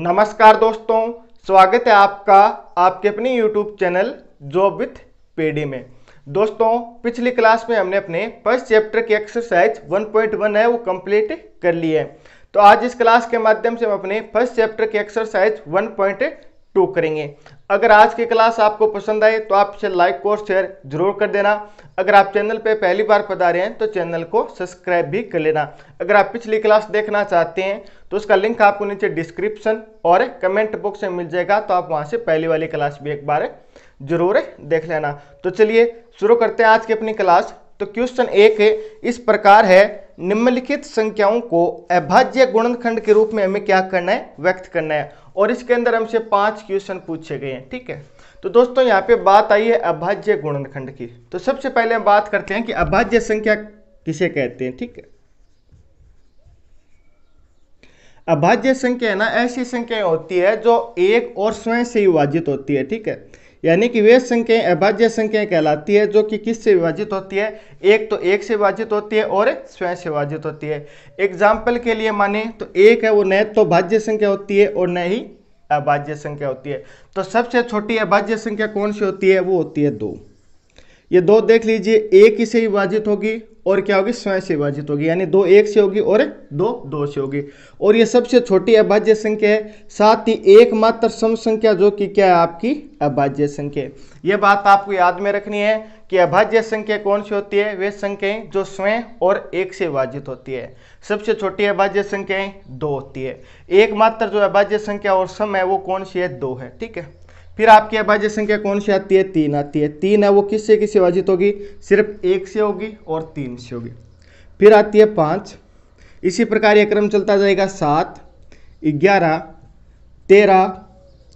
नमस्कार दोस्तों स्वागत है आपका आपके अपने YouTube channel job with Paddy में दोस्तों पिछली क्लास में हमने अपने फर्स्ट चैप्टर की एक्सरसाइज 1.1 है वो कंप्लीट कर ली है तो आज इस क्लास के माध्यम से हम अपने फर्स्ट चैप्टर की एक्सरसाइज 1.2 करेंगे अगर आज की क्लास आपको पसंद आए तो आप इसे लाइक और शेयर जरूर कर देना अगर आप चैनल पर पहली बार रहे हैं तो चैनल को सब्सक्राइब भी कर लेना अगर आप पिछली क्लास देखना चाहते हैं तो उसका लिंक आपको नीचे डिस्क्रिप्शन और कमेंट बॉक्स में मिल जाएगा तो आप वहाँ से पहली वाली क्लास भी एक बार जरूर देख लेना तो चलिए शुरू करते हैं आज की अपनी क्लास तो क्वेश्चन एक है इस प्रकार है निम्नलिखित संख्याओं को अभाज्य गुणनखंड के रूप में हमें क्या करना है व्यक्त करना है और इसके अंदर हमसे पांच क्वेश्चन पूछे गए हैं ठीक है तो दोस्तों यहाँ पे बात आई है अभाज्य गुणनखंड की तो सबसे पहले हम बात करते हैं कि अभाज्य संख्या किसे कहते हैं ठीक है अभाज्य संख्या है ना ऐसी संख्या होती है जो एक और स्वयं से विभाजित होती है ठीक है यानी कि वे संख्याएं अभाज्य संख्याएं कहलाती है जो कि किस से विभाजित होती है एक तो एक से विभाजित होती है और स्वयं से विभाजित होती है एग्जाम्पल के लिए माने तो एक है वो न तो भाज्य संख्या होती है और न ही अभाज्य संख्या होती है तो सबसे छोटी अभाज्य संख्या कौन सी होती है वो होती है दो ये दो देख लीजिए एक ही से विभाजित होगी और क्या होगी स्वयं से विभाजित होगी यानी दो एक से होगी और दो दो से होगी और ये सबसे छोटी अभाज्य संख्या है साथ ही एकमात्र सम संख्या जो कि क्या है आपकी अभाज्य संख्या ये बात आपको याद में रखनी है कि अभाज्य संख्या कौन सी होती है वे संख्याएं जो स्वयं और एक से विभाजित होती है सबसे छोटी अभाज्य संख्याएं दो होती है एकमात्र जो अभाज्य संख्या और सम है वो कौन सी है दो है ठीक है फिर आपकी अभाज्य संख्या कौन सी आती है तीन आती है तीन है वो किससे किससे विभाजित होगी सिर्फ एक से होगी और तीन से होगी फिर आती है पाँच इसी प्रकार यह क्रम चलता जाएगा सात ग्यारह तेरह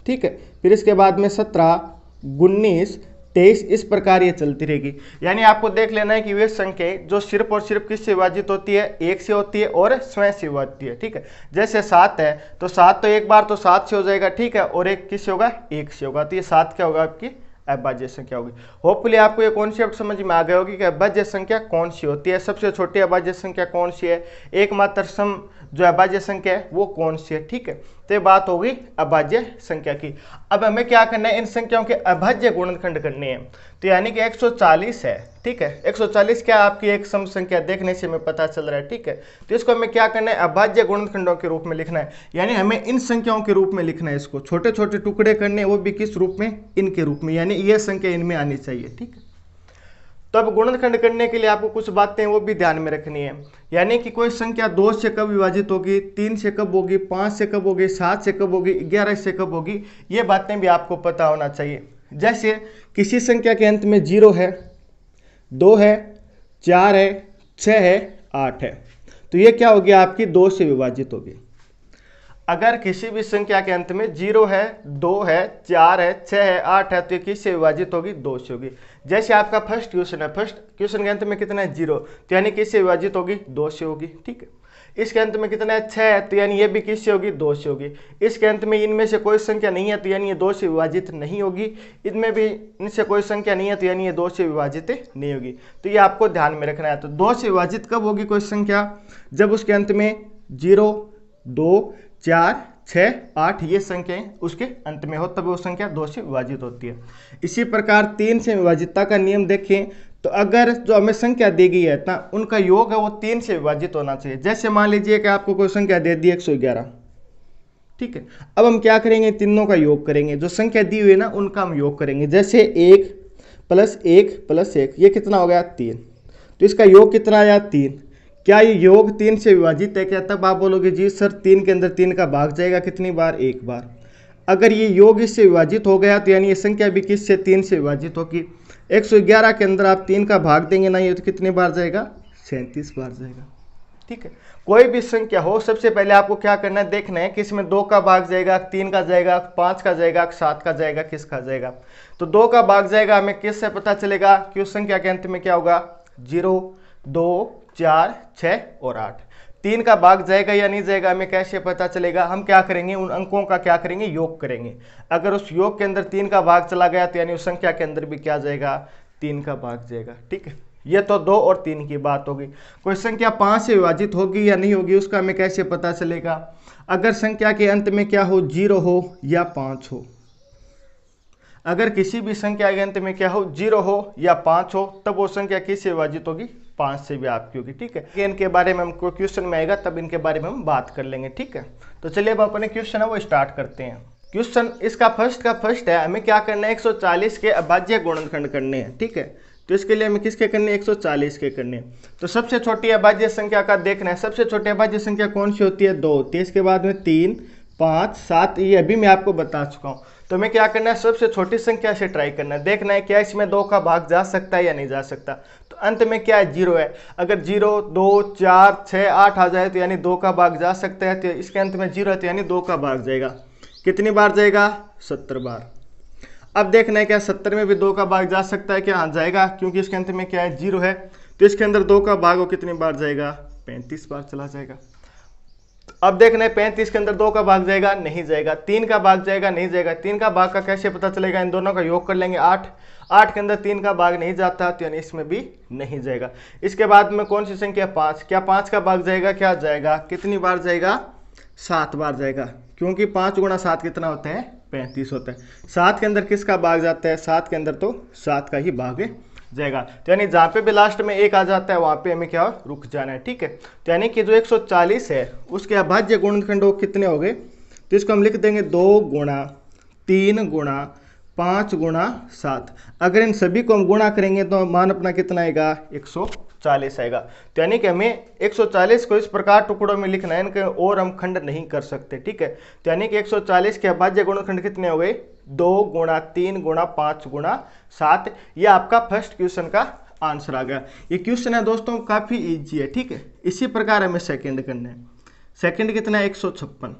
ठीक है फिर इसके बाद में सत्रह उन्नीस तेईस इस प्रकार ये चलती रहेगी यानी आपको देख लेना है कि वे संख्या जो सिर्फ और सिर्फ किससे विभाजित होती है एक से होती है और स्वयं से विभाजती है ठीक है जैसे सात है तो सात तो एक बार तो सात से हो जाएगा ठीक है और एक किससे होगा एक से होगा तो ये सात क्या होगा आपकी अभाज्य संख्या होगी होपफुली आपको ये कॉन्सेप्ट समझ में आ गया होगी कि अभाज्य संख्या कौन सी होती है सबसे छोटी अभाज्य संख्या कौन सी है एकमात्र सम जो अभाज्य संख्या है वो कौन सी है ठीक है तो बात होगी अभाज्य संख्या की अब हमें क्या करना है इन संख्याओं के अभाज्य गुणनखंड करने हैं तो यानी कि 140 है ठीक है 140 क्या आपकी एक सम संख्या देखने से हमें पता चल रहा है ठीक है तो इसको हमें क्या करना है अभाज्य गुणनखंडों के रूप में लिखना है यानी हमें इन संख्याओं के रूप में लिखना है इसको छोटे छोटे टुकड़े करने वो भी किस रूप में इनके रूप में यानी ये संख्या इनमें आनी चाहिए ठीक है तो अब गुणनखंड करने के लिए आपको कुछ बातें वो भी ध्यान में रखनी है यानी कि कोई संख्या दो से कब विभाजित होगी तीन से कब होगी पाँच से कब होगी सात से कब होगी ग्यारह से कब होगी ये बातें भी आपको पता होना चाहिए जैसे किसी संख्या के अंत में जीरो है दो है चार है छः है आठ है तो ये क्या होगी आपकी दो से विभाजित होगी अगर किसी भी संख्या के अंत में जीरो है दो है चार है छः है आठ है तो ये किससे विभाजित होगी दो से होगी जैसे आपका फर्स्ट क्वेश्चन है फर्स्ट क्वेश्चन के अंत में कितना है जीरो तो यानी किससे विभाजित होगी दो से होगी ठीक है इसके अंत में कितना है छः है तो यानी ये भी किससे होगी दो से होगी इसके अंत में इनमें से कोई संख्या नहीं है तो यानी ये दो से विभाजित नहीं होगी इनमें भी इनसे कोई संख्या नहीं है तो यानी ये दो से विभाजित नहीं होगी तो ये आपको ध्यान में रखना है तो दो से विभाजित कब होगी कोई संख्या जब उसके अंत में जीरो दो चार छः आठ ये संख्याएं उसके अंत में हो तब वो संख्या दो से विभाजित होती है इसी प्रकार तीन से विभाजितता का नियम देखें तो अगर जो हमें संख्या दी गई है ना उनका योग है वो तीन से विभाजित होना चाहिए जैसे मान लीजिए कि आपको कोई संख्या दे दी एक सौ ग्यारह ठीक है अब हम क्या करेंगे तीनों का योग करेंगे जो संख्या दी हुई है ना उनका हम योग करेंगे जैसे एक प्लस एक प्लस एक ये कितना हो गया तीन तो इसका योग कितना आया तीन क्या ये योग तीन से विभाजित है क्या तब आप बोलोगे जी सर तीन के अंदर तीन का भाग जाएगा कितनी बार एक बार अगर ये योग इससे विभाजित हो गया तो यानी ये संख्या भी किस से तीन से विभाजित होगी ग्यारह के अंदर आप तीन का भाग देंगे ना ये तो कितनी बार जाएगा सैंतीस बार जाएगा ठीक है कोई भी संख्या हो सबसे पहले आपको क्या करना है देखना है कि इसमें दो का भाग जाएगा तीन का जाएगा पाँच का जाएगा सात का जाएगा किसका जाएगा तो दो का भाग जाएगा हमें किस से पता चलेगा कि उस संख्या के अंत में क्या होगा जीरो दो चार छ और आठ तीन का भाग जाएगा या नहीं जाएगा हमें कैसे पता चलेगा हम क्या करेंगे उन अंकों का क्या करेंगे योग करेंगे अगर उस योग के अंदर तीन का भाग चला गया तो यानी उस संख्या के अंदर भी क्या जाएगा तीन का भाग जाएगा ठीक है ये तो दो और तीन की बात होगी कोई संख्या पांच से विभाजित होगी या नहीं होगी उसका हमें कैसे पता चलेगा अगर संख्या के अंत में क्या हो जीरो हो या पांच हो अगर किसी भी संख्या के अंत में क्या हो जीरो हो या पांच हो तब वो संख्या किससे विभाजित होगी पाँच से भी आपकी होगी ठीक है ये इनके बारे में हमको क्वेश्चन में आएगा तब इनके बारे में हम बात कर लेंगे ठीक है तो चलिए अब अपने क्वेश्चन है वो स्टार्ट करते हैं क्वेश्चन इसका फर्स्ट का फर्स्ट है हमें क्या करना है 140 के अभाज्य गुणनखंड करने हैं ठीक है तो इसके लिए हमें किसके करने 140 के करने हैं तो सबसे छोटी अभाज्य संख्या का देखना है सबसे छोटी अभाज्य संख्या कौन सी होती है दो होती है इसके बाद में तीन पाँच सात ये अभी मैं आपको बता चुका हूँ तो हमें क्या करना है सबसे छोटी संख्या से ट्राई करना है देखना है क्या इसमें दो का भाग जा सकता है या नहीं जा सकता अंत में क्या है जीरो है अगर जीरो दो चार छः आठ आ जाए तो यानी दो का भाग जा सकता है तो इसके अंत में जीरो है तो यानी दो का भाग जाएगा कितनी बार जाएगा सत्तर बार अब देखना है क्या सत्तर में भी दो का भाग जा सकता है क्या हाँ, जाएगा क्योंकि इसके अंत में क्या है जीरो है तो इसके अंदर दो का भाग हो कितनी बार जाएगा पैंतीस बार चला जाएगा अब देख रहे पैंतीस के अंदर दो का भाग जाएगा नहीं जाएगा तीन का भाग जाएगा नहीं जाएगा तीन का भाग का कैसे पता चलेगा इन दोनों का योग कर लेंगे आठ आठ के अंदर तीन का भाग नहीं जाता तो यानी इसमें भी नहीं जाएगा इसके बाद में कौन सी संख्या पाँच क्या पाँच का भाग जाएगा क्या जाएगा कितनी बार जाएगा सात बार जाएगा क्योंकि पाँच गुणा सात कितना होता है पैंतीस होता है सात के अंदर किसका भाग जाता है सात के अंदर तो सात का ही भाग है जाएगा तो यानी जहाँ पे भी लास्ट में एक आ जाता है वहाँ पे हमें क्या रुक जाना है ठीक है तो यानी कि जो 140 है उसके अभाज्य गुणनखंडों कितने हो गए तो इसको हम लिख देंगे दो गुणा तीन गुणा पाँच गुणा सात अगर इन सभी को हम गुणा करेंगे तो मान अपना कितना आएगा 140 आएगा तो यानी कि हमें 140 को इस प्रकार टुकड़ों में लिखना है इनके और हम खंड नहीं कर सकते ठीक है तो यानी कि 140 के अभाज्य गुणखंड कितने हो गए दो गुणा तीन गुणा पांच गुणा सात यह आपका फर्स्ट क्वेश्चन का आंसर आ गया ये क्वेश्चन है दोस्तों काफ़ी ईजी है ठीक है इसी प्रकार हमें सेकेंड करना है सेकेंड कितना है एक सौ छप्पन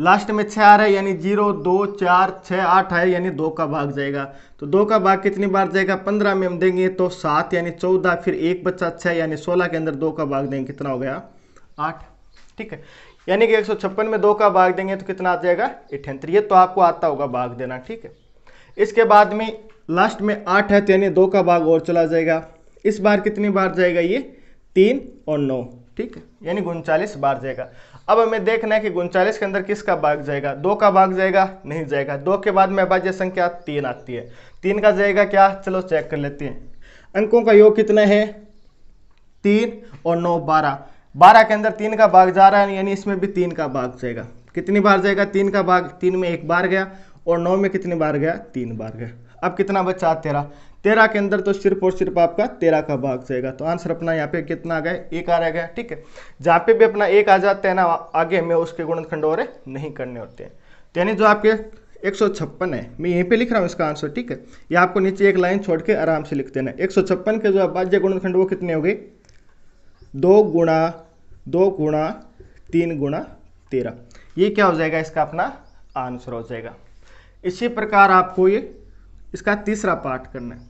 लास्ट में छह आ रहा है यानी जीरो दो चार छह आठ आए यानी दो का भाग जाएगा तो दो का भाग कितनी बार जाएगा पंद्रह में हम देंगे तो सात यानी चौदह फिर एक बच्चा छह यानी सोलह के अंदर दो का भाग देंगे कितना हो गया आठ ठीक है यानी कि एक में दो का भाग देंगे तो कितना आ जाएगा इठेंत्री तो आपको आता होगा भाग देना ठीक है इसके बाद में लास्ट में आठ है तो यानी दो का भाग और चला जाएगा इस बार कितनी बार जाएगा ये तीन और नौ ठीक है यानी उनचालीस बार जाएगा अब हमें देखना है कि उनचालीस के अंदर किसका भाग जाएगा दो का भाग जाएगा नहीं जाएगा दो के बाद में अभाज्य संख्या तीन आती है तीन का जाएगा क्या चलो चेक कर लेते हैं अंकों का योग कितना है तीन और नौ बारह बारह के अंदर तीन का भाग जा रहा है यानी इसमें भी तीन का भाग जाएगा कितनी बार जाएगा तीन का भाग तीन में एक बार गया और नौ में कितनी बार गया तीन बार गया अब कितना बचा तेरह तेरह के अंदर तो सिर्फ और सिर्फ आपका तेरह का भाग जाएगा तो आंसर अपना यहाँ पे कितना आ गया एक आ रह गया ठीक है जहाँ पे भी अपना एक आ जाता है ना आगे हमें उसके गुणनखंड और नहीं करने होते हैं तो यानी जो आपके एक सौ छप्पन है मैं यहीं पे लिख रहा हूँ इसका आंसर ठीक है ये आपको नीचे एक लाइन छोड़ के आराम से लिख देना एक सौ छप्पन के जो अभाज्य गुणनखंड वो कितने हो गए दो गुणा दो गुणा तीन गुणा तेरह ये क्या हो जाएगा इसका अपना आंसर हो जाएगा इसी प्रकार आपको ये इसका तीसरा पार्ट करना है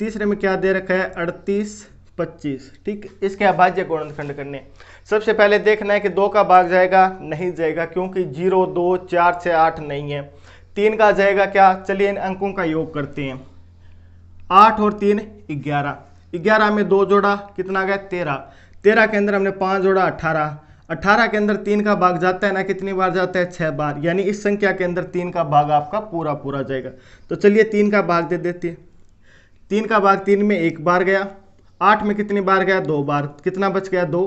तीसरे में क्या दे रखा है अड़तीस पच्चीस ठीक इसके अभाज्य गुणनखंड करने सबसे पहले देखना है कि दो का भाग जाएगा नहीं जाएगा क्योंकि जीरो दो चार से आठ नहीं है तीन का जाएगा क्या चलिए इन अंकों का योग करते हैं आठ और तीन ग्यारह ग्यारह में दो जोड़ा कितना गया तेरह तेरह के अंदर हमने पाँच जोड़ा अठारह अठारह के अंदर तीन का भाग जाता है ना कितनी बार जाता है छः बार यानी इस संख्या के अंदर तीन का भाग आपका पूरा पूरा जाएगा तो चलिए तीन का भाग दे देते हैं तीन का भाग तीन में एक बार गया आठ में कितनी बार गया दो बार कितना बच गया दो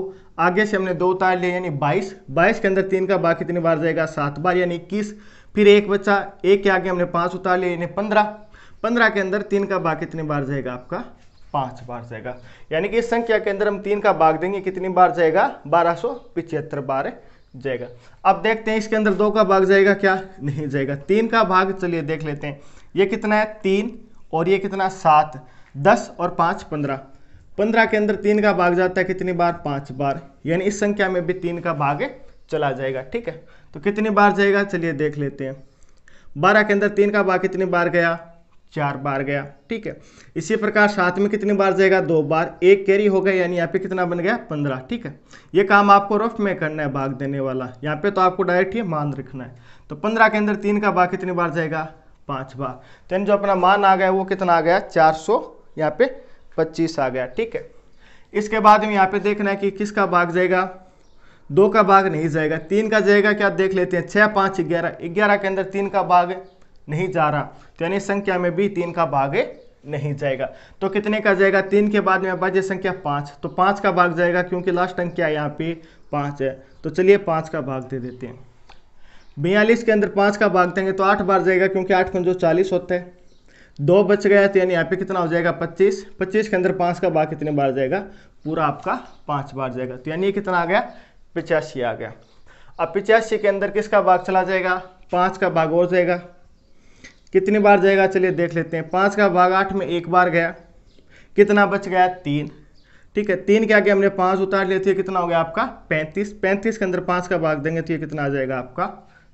आगे से हमने दो उतार लिए यानी बाईस बाईस के अंदर तीन का भाग कितनी बार जाएगा सात बार यानी इक्कीस फिर एक बचा एक के आगे हमने पाँच उतार लिया यानी पंद्रह पंद्रह के अंदर तीन का भाग कितनी बार जाएगा आपका पाँच बार जाएगा यानी कि इस संख्या के अंदर हम तीन का भाग देंगे कितनी बार जाएगा बारह सौ बार जाएगा अब देखते हैं इसके अंदर दो का भाग जाएगा क्या नहीं जाएगा तीन का भाग चलिए देख लेते हैं ये कितना है तीन और ये कितना सात दस और पांच पंद्रह पंद्रह के अंदर तीन का भाग जाता है कितनी बार पांच बार यानी इस संख्या में भी तीन का भाग चला जाएगा ठीक है तो कितनी बार जाएगा चलिए देख लेते हैं बारह के अंदर तीन का भाग कितनी बार गया चार बार गया ठीक है इसी प्रकार साथ में कितनी बार जाएगा दो बार एक कैरी हो गया यानी यहाँ पे कितना बन गया पंद्रह ठीक है ये काम आपको रफ में करना है भाग देने वाला यहाँ पे तो आपको डायरेक्ट ये मान रखना है तो पंद्रह के अंदर तीन का भाग कितनी बार जाएगा पाँच बार तेन जो अपना मान आ गया वो कितना आ गया चार सौ यहाँ पे पच्चीस आ गया ठीक है इसके बाद में यहाँ पे देखना है कि किसका भाग जाएगा दो का भाग नहीं जाएगा तीन का जाएगा क्या देख लेते हैं छः पाँच ग्यारह ग्यारह के अंदर तीन का भाग है नहीं जा रहा तो यानी संख्या में भी तीन का भाग नहीं जाएगा तो कितने का जाएगा तीन के बाद में बचे संख्या पाँच तो पाँच का भाग जाएगा क्योंकि लास्ट संख्या यहाँ पे पाँच है तो चलिए पाँच का भाग दे देते हैं बयालीस के अंदर पाँच का भाग देंगे तो आठ बार जाएगा क्योंकि आठ पंजो चालीस होता है दो बच गया तो यानी यहाँ पे कितना हो जाएगा पच्चीस पच्चीस के अंदर पाँच का भाग कितने बार जाएगा पूरा आपका पाँच बार जाएगा तो यानी कितना आ गया पिचासी आ गया अब पिचासी के अंदर किसका भाग चला जाएगा पाँच का भाग और जाएगा कितनी बार जाएगा चलिए देख लेते हैं पाँच का भाग आठ में एक बार गया कितना बच गया तीन ठीक है तीन के आगे हमने पाँच उतार लिए थे कितना हो गया आपका पैंतीस पैंतीस के अंदर पाँच का भाग देंगे तो ये कितना आ जाएगा आपका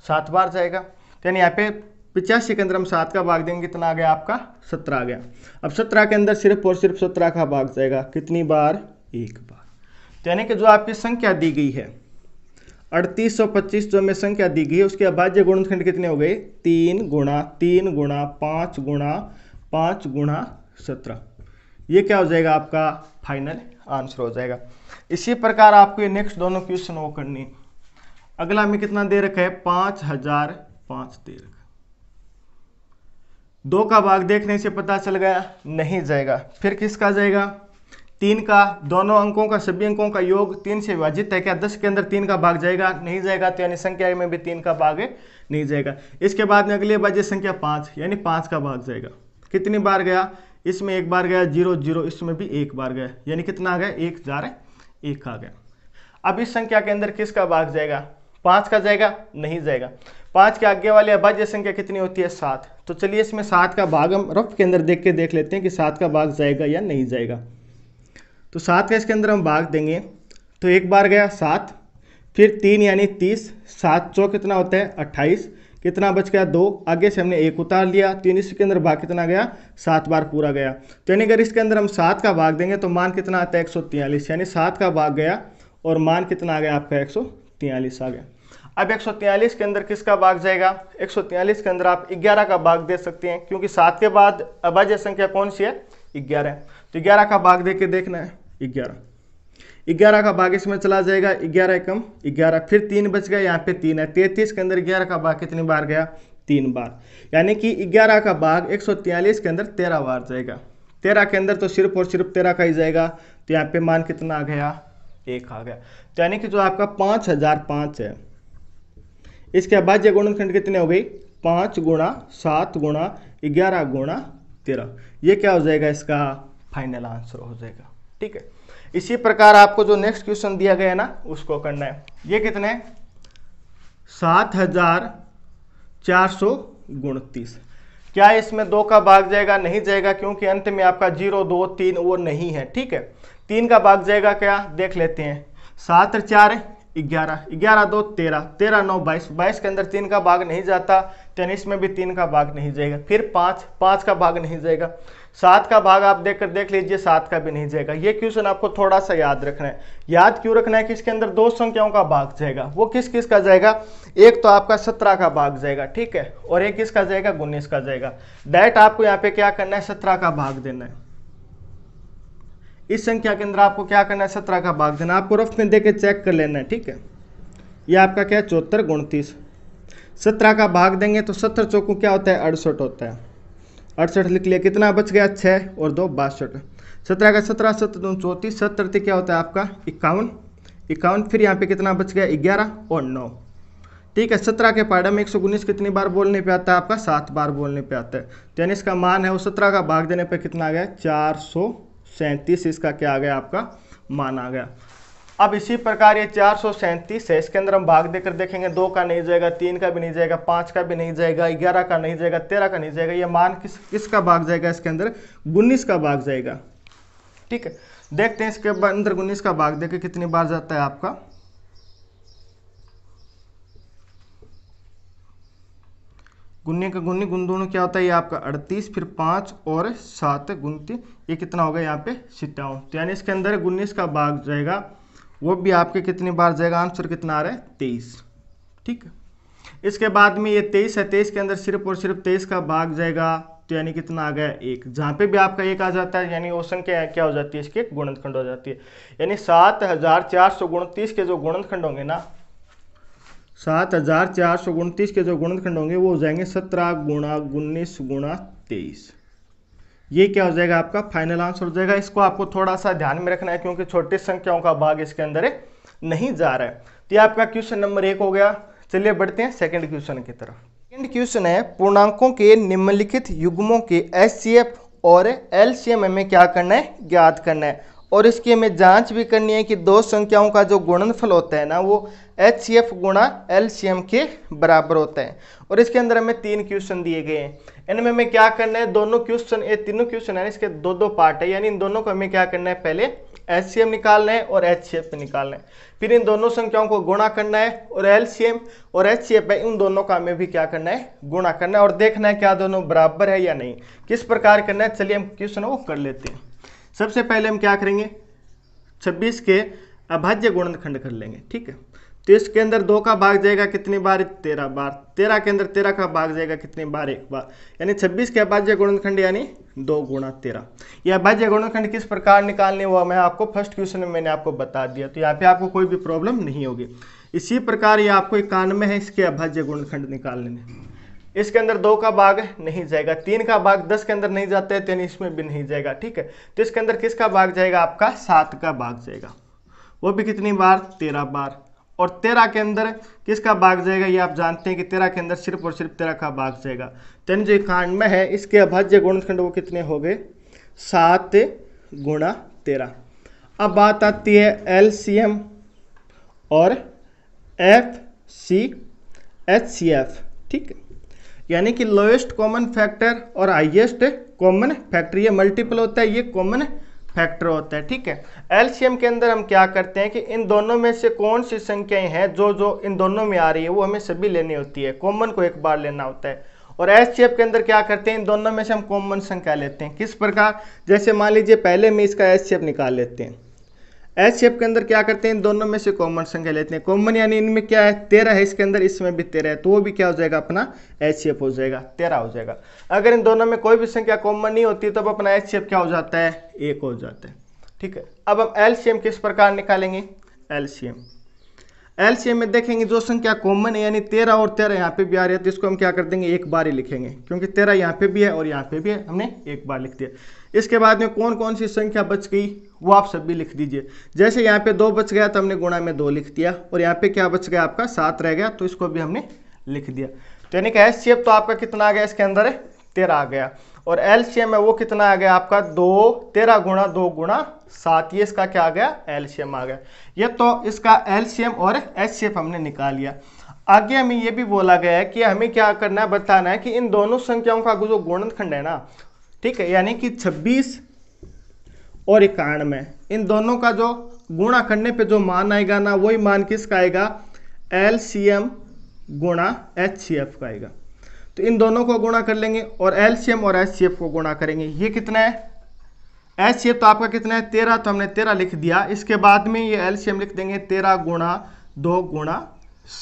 सात बार जाएगा यानी यहाँ पे पिचासी के अंदर हम सात का भाग देंगे कितना आ गया आपका सत्रह आ गया अब सत्रह के अंदर सिर्फ और सिर्फ सत्रह का भाग जाएगा कितनी बार एक बार तो यानी कि जो आपकी संख्या दी गई है अड़तीस सौ पच्चीस जो हमें संख्या दी गई उसके अभाज्य गुणनखंड कितने हो गए तीन गुणा तीन गुणा पाँच गुणा पाँच गुणा सत्रह ये क्या हो जाएगा आपका फाइनल आंसर हो जाएगा इसी प्रकार आपको ये नेक्स्ट दोनों क्वेश्चन वो करनी अगला में कितना दे रखा है पाँच हजार पाँच दे रखा दो का भाग देखने से पता चल गया नहीं जाएगा फिर किसका जाएगा तीन का दोनों अंकों का सभी अंकों का योग तीन से विभाजित है क्या दस के अंदर तीन का भाग जाएगा नहीं जाएगा तो यानी संख्या में भी तीन का भाग नहीं जाएगा इसके बाद में अगले बाजे संख्या पाँच यानी पाँच का भाग जाएगा कितनी बार गया इसमें एक बार गया जीरो जीरो इसमें भी एक बार गया यानी कितना आ गया एक है एक आ गया अब इस संख्या के अंदर किसका भाग जाएगा पाँच का जाएगा नहीं जाएगा पाँच के आगे वाले अभाज्य संख्या कितनी होती है सात तो चलिए इसमें सात का भाग हम रफ के अंदर देख के देख लेते हैं कि सात का भाग जाएगा या नहीं जाएगा तो सात का इसके अंदर हम भाग देंगे तो एक बार गया सात फिर तीन यानी तीस सात सौ कितना होता है अट्ठाईस कितना बच गया दो आगे से हमने एक उतार लिया तीन तो इसके अंदर भाग कितना गया सात बार पूरा गया तो यानी अगर इसके अंदर हम सात का भाग देंगे तो मान कितना आता है एक सौ तियालीस यानी सात का भाग गया और मान कितना आ गया आपका एक सौ तियालीस आ गया अब 143 के अंदर किसका भाग जाएगा 143 के अंदर आप ग्यारह का भाग दे सकते हैं क्योंकि सात के बाद अभाज्य संख्या कौन सी है ग्यारह तो ग्यारह का भाग दे के देखना है ग्यारह ग्यारह का भाग इसमें चला जाएगा ग्यारह एकम ग्यारह फिर तीन बच गया यहाँ पे तीन है तैतीस के अंदर ग्यारह का भाग कितनी बार गया तीन बार यानी कि ग्यारह का भाग एक के अंदर तेरह बार जाएगा तेरह के अंदर तो सिर्फ और सिर्फ तेरह का ही जाएगा तो यहाँ पे मान कितना आ गया एक आ गया तो यानी कि जो आपका पाँच हजार पाँच है इसके बाद यह गुणनखंड कितने हो गई पाँच गुणा सात गुणा ग्यारह गुणा तेरह ये क्या हो जाएगा इसका फाइनल आंसर हो जाएगा ठीक है इसी प्रकार आपको जो नेक्स्ट क्वेश्चन दिया गया है ना उसको करना है ये कितने सात हजार चार सौ उनतीस क्या इसमें दो का भाग जाएगा नहीं जाएगा क्योंकि अंत में आपका जीरो दो तीन वो नहीं है ठीक है तीन का भाग जाएगा क्या देख लेते हैं सात चार ग्यारह ग्यारह दो तेरह तेरह नौ बाईस बाईस के अंदर तीन का भाग नहीं जाता टेनिस तो में भी तीन का भाग नहीं जाएगा फिर पाँच पाँच का भाग नहीं जाएगा सात का भाग आप देख कर देख लीजिए सात का भी नहीं जाएगा ये क्वेश्चन आपको थोड़ा सा याद रखना है याद क्यों रखना है कि इसके अंदर दो संख्याओं का भाग जाएगा वो किस किस का जाएगा एक तो आपका सत्रह का भाग जाएगा ठीक है और एक किसका जाएगा उन्नीस का जाएगा डायरेक्ट आपको यहाँ पे क्या करना है सत्रह का भाग देना है इस संख्या के अंदर आपको क्या करना है सत्रह का भाग देना आपको रफ में देके चेक कर लेना है ठीक है ये आपका क्या है चौहत्तर गुणतीस सत्रह का भाग देंगे तो सत्तर चौकू क्या होता है अड़सठ होता है अड़सठ लिख लिया कितना बच गया छः और दो बासठ सत्रह का सत्रह सत्रह चौंतीस सत्तर थे क्या होता है आपका इक्यावन इक्यावन फिर यहाँ पे कितना बच गया ग्यारह और नौ ठीक है सत्रह के पार्ट में एक सौ उन्नीस कितनी बार बोलने पे आता है आपका सात बार बोलने पे आता है तो यानी इसका मान है वो सत्रह का भाग देने पे कितना आ गया चार सौ सैंतीस इसका क्या आ गया आपका मान आ गया अब इसी प्रकार ये चार सौ सैंतीस है इसके अंदर हम भाग देकर देखेंगे दो का नहीं जाएगा तीन का भी नहीं जाएगा पांच का भी नहीं जाएगा ग्यारह का नहीं जाएगा तेरह का नहीं जाएगा ये मान किस किसका भाग जाएगा इसके अंदर उन्नीस का भाग जाएगा ठीक है देखते हैं इसके अंदर उन्नीस का भाग देखे कितनी बार जाता है आपका गुन्ने का गुन्नी गुंदुण क्या होता है ये आपका अड़तीस फिर 5 और सात गुनती ये कितना होगा यहाँ पे सितावन तो यानी इसके अंदर उन्नीस का भाग जाएगा वो भी आपके कितनी बार जाएगा आंसर कितना आ रहा है तेईस ठीक है इसके बाद में ये तेईस है तेईस के अंदर सिर्फ और सिर्फ तेईस का भाग जाएगा तो यानी कितना आ गया एक जहां पे भी आपका एक आ जाता है यानी ओसन के क्या हो जाती है इसके गुणनखंड हो जाती है यानी सात हजार चार सौ उनतीस के जो गुणनखंड होंगे ना सात हजार चार सौ उनतीस के जो गुणनखंड होंगे वो हो जाएंगे सत्रह गुणा उन्नीस गुणा तेईस ये क्या हो जाएगा आपका फाइनल आंसर हो जाएगा इसको आपको थोड़ा सा ध्यान में रखना है क्योंकि छोटे संख्याओं का भाग इसके अंदर नहीं जा रहा है तो ये आपका क्वेश्चन नंबर एक हो गया चलिए बढ़ते हैं सेकंड क्वेश्चन की तरफ सेकंड क्वेश्चन है पूर्णांकों के निम्नलिखित युग्मों के एस और एल में क्या करना है ज्ञात करना है और इसकी हमें जांच भी करनी है कि दो संख्याओं का जो गुणनफल होता है ना वो एच सी एफ गुणा एल सी एम के बराबर होता है और इसके अंदर हमें तीन क्वेश्चन दिए गए हैं इनमें हमें क्या करना है दोनों क्वेश्चन ये तीनों क्वेश्चन है इसके दो दो पार्ट है यानी इन दोनों को हमें क्या करना है पहले एच सी एम निकालना है और एच सी एफ निकालना है फिर इन दोनों संख्याओं को गुणा करना है और एल सी एम और एच सी एफ इन दोनों का हमें भी क्या करना है गुणा करना है और देखना है क्या दोनों बराबर है या नहीं किस प्रकार करना है चलिए हम क्वेश्चन वो कर लेते हैं सबसे पहले हम क्या करेंगे 26 के अभाज्य गुणनखंड कर लेंगे ठीक है तो इसके अंदर दो का भाग जाएगा कितनी बार तेरह बार तेरह के अंदर तेरह का भाग जाएगा कितनी बार एक बार यानी छब्बीस के अभाज्य गुणनखंड यानी दो गुणा तेरह यह अभाज्य गुणनखंड किस प्रकार निकालने वो मैं आपको फर्स्ट क्वेश्चन में मैंने आपको बता दिया तो यहाँ पे आपको कोई भी प्रॉब्लम नहीं होगी इसी प्रकार ये आपको इक्यानवे है इसके अभाज्य गुणखंड निकाल लेने इसके अंदर दो का भाग नहीं जाएगा तीन का भाग दस के अंदर नहीं जाता है तेन इसमें भी नहीं जाएगा ठीक है तो इसके अंदर किसका भाग जाएगा आपका सात का भाग जाएगा वो भी कितनी बार तेरह बार और तेरह के अंदर किसका भाग जाएगा ये आप जानते हैं कि तेरह के अंदर सिर्फ और सिर्फ तेरह का भाग जाएगा तेन जो कांड में है इसके अभाज्य गुणखंड वो कितने हो गए सात गुणा तेरह अब बात आती है एल सी एम और F C H C F ठीक है यानी कि लोएस्ट कॉमन फैक्टर और हाइएस्ट कॉमन फैक्टर ये मल्टीपल होता है ये कॉमन फैक्टर होता है ठीक है एलसीएम के अंदर हम क्या करते हैं कि इन दोनों में से कौन सी संख्याएं हैं जो जो इन दोनों में आ रही है वो हमें सभी लेनी होती है कॉमन को एक बार लेना होता है और एस एफ के अंदर क्या करते हैं इन दोनों में से हम कॉमन संख्या लेते हैं किस प्रकार जैसे मान लीजिए पहले में इसका एस शेप निकाल लेते हैं एच शेप के अंदर क्या करते हैं दोनों में से कॉमन संख्या लेते हैं कॉमन यानी इनमें क्या है तेरह है इसके अंदर इसमें भी तेरह है तो वो भी क्या हो जाएगा अपना एच शेप हो जाएगा तेरह हो जाएगा अगर इन दोनों में कोई भी संख्या कॉमन नहीं होती तब तो अपना एच शेप क्या हो जाता है एक हो जाता है ठीक है अब हम एल सी एम किस प्रकार निकालेंगे एल एलसीएम में देखेंगे जो संख्या कॉमन है यानी तेरह और तेरह यहाँ पे भी आ रही है तो इसको हम क्या कर देंगे एक बार ही लिखेंगे क्योंकि तेरह यहाँ पे भी है और यहाँ पे भी है हमने एक बार लिख दिया इसके बाद में कौन कौन सी संख्या बच गई वो आप सब भी लिख दीजिए जैसे यहाँ पे दो बच गया तो हमने गुणा में दो लिख दिया और यहाँ पे क्या बच गया आपका सात रह गया तो इसको भी हमने लिख दिया तो यानी कि एस तो आपका कितना आ गया इसके अंदर है तेरह आ गया और एलसीएम है वो कितना आ गया आपका दो तेरह गुणा दो गुणा सात ये इसका क्या आ गया एम आ गया ये तो इसका एलसीएम और एफ हमने निकाल लिया आगे हमें ये भी बोला गया है कि हमें क्या करना है बताना है कि इन दोनों संख्याओं का जो गुणनखंड है ना ठीक है यानी कि छब्बीस और इक्यानवे इन दोनों का जो गुणा करने पे जो मान आएगा ना वही मान किसका आएगा एल सी एम गुणा एच सी एफ का आएगा तो इन दोनों को गुणा कर लेंगे और एलसीएम और एस को गुणा करेंगे ये कितना है एच तो आपका कितना है तेरह तो हमने तेरह लिख दिया इसके बाद में ये एल लिख देंगे तेरह गुणा दो गुणा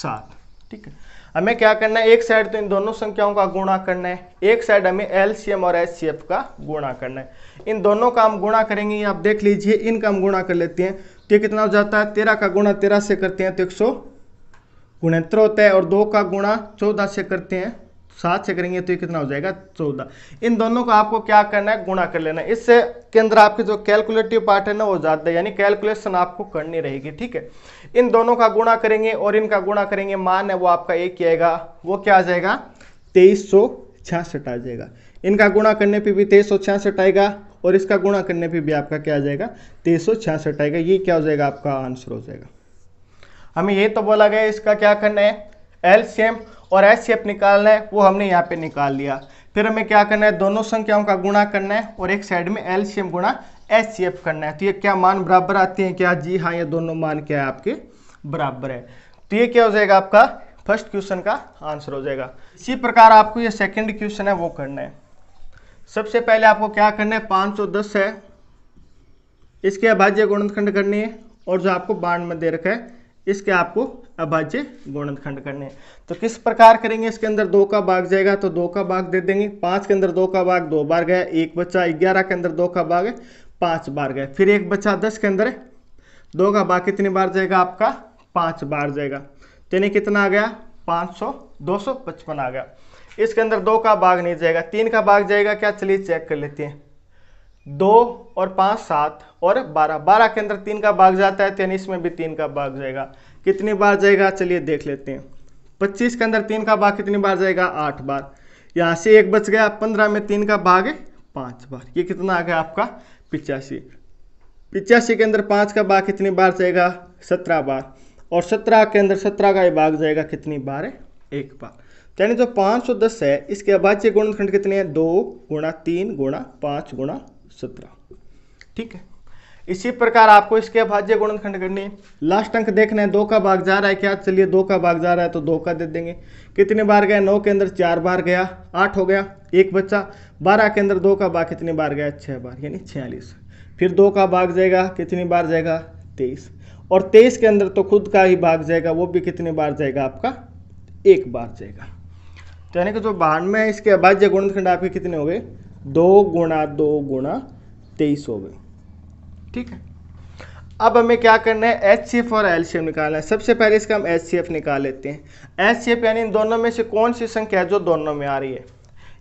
सात ठीक है हमें क्या करना है एक साइड तो इन दोनों संख्याओं का गुणा करना है एक साइड हमें एलसीएम और एफ का गुणा करना है इन दोनों का हम गुणा करेंगे ये आप देख लीजिए इनका हम गुणा कर लेते हैं तो ये कितना हो जाता है तेरह का गुणा तेरह से करते हैं तो एक सौ गुणहत्तर होता है और दो का गुणा चौदह से करते हैं सात से करेंगे तो ये कितना हो जाएगा चौदह इन दोनों को आपको क्या करना है गुणा कर लेना इससे के अंदर जो कैलकुलेटिव पार्ट है ना वो ज़्यादा यानी कैलकुलेशन आपको करनी रहेगी ठीक है इन दोनों का गुणा करेंगे और इनका गुणा करेंगे मान है वो आपका एक ही आएगा वो क्या आ जाएगा तेईस आ जाएगा इनका गुणा करने पर भी तेईस आएगा और इसका गुणा करने पर भी आपका क्या आ जाएगा तेईस सौ छियासठ आएगा ये क्या हो जाएगा आपका आंसर हो जाएगा हमें ये तो बोला गया इसका क्या करना है एलसीएम और एस एफ निकालना है वो हमने यहाँ पे निकाल लिया फिर हमें क्या करना है दोनों संख्याओं का गुणा करना है और एक साइड में एल एम गुणा एस एफ करना है तो ये क्या मान बराबर आते हैं क्या जी हाँ ये दोनों मान क्या है आपके बराबर है तो ये क्या हो जाएगा आपका फर्स्ट क्वेश्चन का आंसर हो जाएगा इसी प्रकार आपको ये सेकेंड क्वेश्चन है वो करना है सबसे पहले आपको क्या करना है दस है इसके अभाज्य गुणनखंड करनी है और जो आपको बाण में दे रखा है इसके आपको अभाज्य गुणनखंड करने हैं तो किस प्रकार करेंगे इसके अंदर दो का भाग जाएगा तो दो का भाग दे देंगे पाँच के अंदर दो का भाग दो बार गया एक बच्चा ग्यारह के अंदर दो का भाग है पाँच बार गया फिर एक बच्चा दस के अंदर दो का भाग कितनी बार जाएगा आपका पाँच बार जाएगा तो यानी कितना आ गया पाँच सौ दो सौ पचपन आ गया इसके अंदर दो का भाग नहीं जाएगा तीन का भाग जाएगा क्या चलिए चेक कर लेते हैं दो और पाँच सात और बारह बारह के अंदर तीन का भाग जाता है यानी इसमें भी तीन का भाग जाएगा कितनी बार जाएगा चलिए देख लेते हैं पच्चीस के अंदर तीन का भाग कितनी बार जाएगा आठ बार यहाँ से एक बच गया पंद्रह में तीन का भाग पाँच बार ये कितना आ गया आपका पिचासी पिचासी के अंदर पाँच का भाग कितनी बार जाएगा सत्रह बार और सत्रह के अंदर सत्रह का भाग जाएगा कितनी बार है एक बार तो यानी जो पाँच सौ दस है इसके अभाज्य गुणनखंड कितने हैं दो गुणा तीन गुणा पाँच गुणा सत्रह ठीक है इसी प्रकार आपको इसके अभाज्य गुणनखंड करनी है लास्ट अंक देखना है दो का भाग जा रहा है क्या चलिए दो का भाग जा रहा है तो दो का दे देंगे कितने बार गया नौ के अंदर चार बार गया आठ हो गया एक बच्चा बारह के अंदर दो का भाग कितने बार गया छः बार यानी छियालीस फिर दो का भाग जाएगा कितनी बार जाएगा तेईस और तेईस के अंदर तो खुद का ही भाग जाएगा वो भी कितने बार जाएगा आपका एक बार जाएगा तो यानी कि जो बानवे है इसके अभाज्य गुणनखंड आपके कितने हो गए दो गुणा दो गुणा तेईस हो गई ठीक है अब हमें क्या करना है एच सी एफ और एल सी एफ निकालना है सबसे पहले इसका हम एच सी एफ निकाल लेते हैं एच सी एफ यानी इन दोनों में से कौन सी संख्या है जो दोनों में आ रही है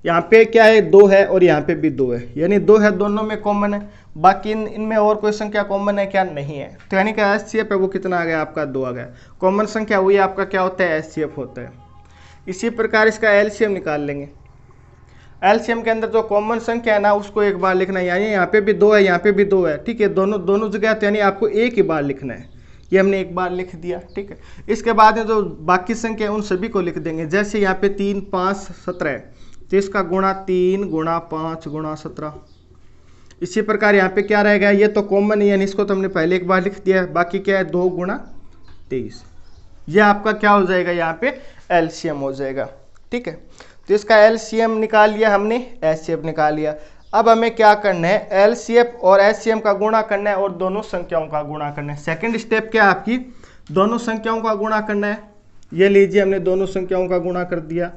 यहाँ पे क्या है दो है और यहाँ पे भी दो है यानी दो है दोनों में कॉमन है बाकी इन इनमें और कोई संख्या कॉमन है क्या नहीं है तो यानी कि एस सी एफ है वो कितना आ गया आपका दो आ गया कॉमन संख्या वही आपका क्या होता है एस सी एफ होता है इसी प्रकार इसका एल सी एम निकाल लेंगे एलसीएम के अंदर जो कॉमन संख्या है ना उसको एक बार लिखना है यानी यहाँ पे भी दो है यहाँ पे भी दो है ठीक है दोनों दोनों जगह तो यानी आपको एक ही बार लिखना है ये हमने एक बार लिख दिया ठीक है इसके बाद में जो बाकी संख्या उन सभी को लिख देंगे जैसे यहाँ पे तीन पाँच सत्रह है तो इसका गुणा तीन गुणा पाँच गुणा सत्रह इसी प्रकार यहाँ पे क्या रहेगा ये तो कॉमन है यानी इसको तो हमने पहले एक बार लिख दिया है बाकी क्या है दो गुणा तेईस ये आपका क्या हो जाएगा यहाँ पे एल्शियम हो जाएगा ठीक है तो इसका एल निकाल लिया हमने एच निकाल लिया अब हमें क्या करना है एल और एच का गुणा करना है और दोनों संख्याओं का गुणा करना है सेकेंड स्टेप क्या है आपकी दोनों संख्याओं का गुणा करना है ये लीजिए हमने दोनों संख्याओं का गुणा कर दिया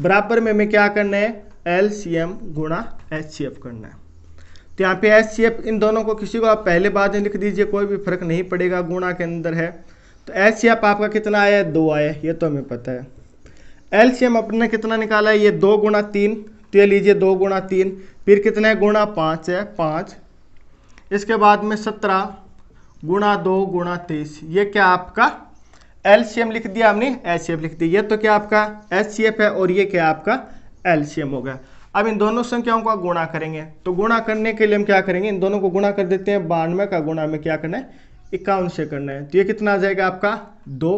बराबर में हमें क्या करना है एल सी एम गुणा एच सी एफ करना है तो यहाँ पे एच सी एफ इन दोनों को किसी को आप पहले बाद में लिख दीजिए कोई भी फर्क नहीं पड़ेगा गुणा के अंदर है तो एच सी एफ आपका कितना आया है दो आया ये तो हमें पता है एलसीएम अपने कितना निकाला है ये दो गुणा तीन तो ये लीजिए दो गुणा तीन फिर कितना है गुणा पाँच है पाँच इसके बाद में सत्रह गुणा दो गुणा तीस ये क्या आपका एलसीएम लिख दिया हमने एफ लिख दिया ये तो क्या आपका एफ है और ये क्या आपका हो होगा अब इन दोनों संख्याओं का गुणा करेंगे तो गुणा करने के लिए हम क्या करेंगे इन दोनों को गुणा कर देते हैं बानवे का गुणा में क्या करना है इक्यावन से करना है तो ये कितना आ जाएगा आपका दो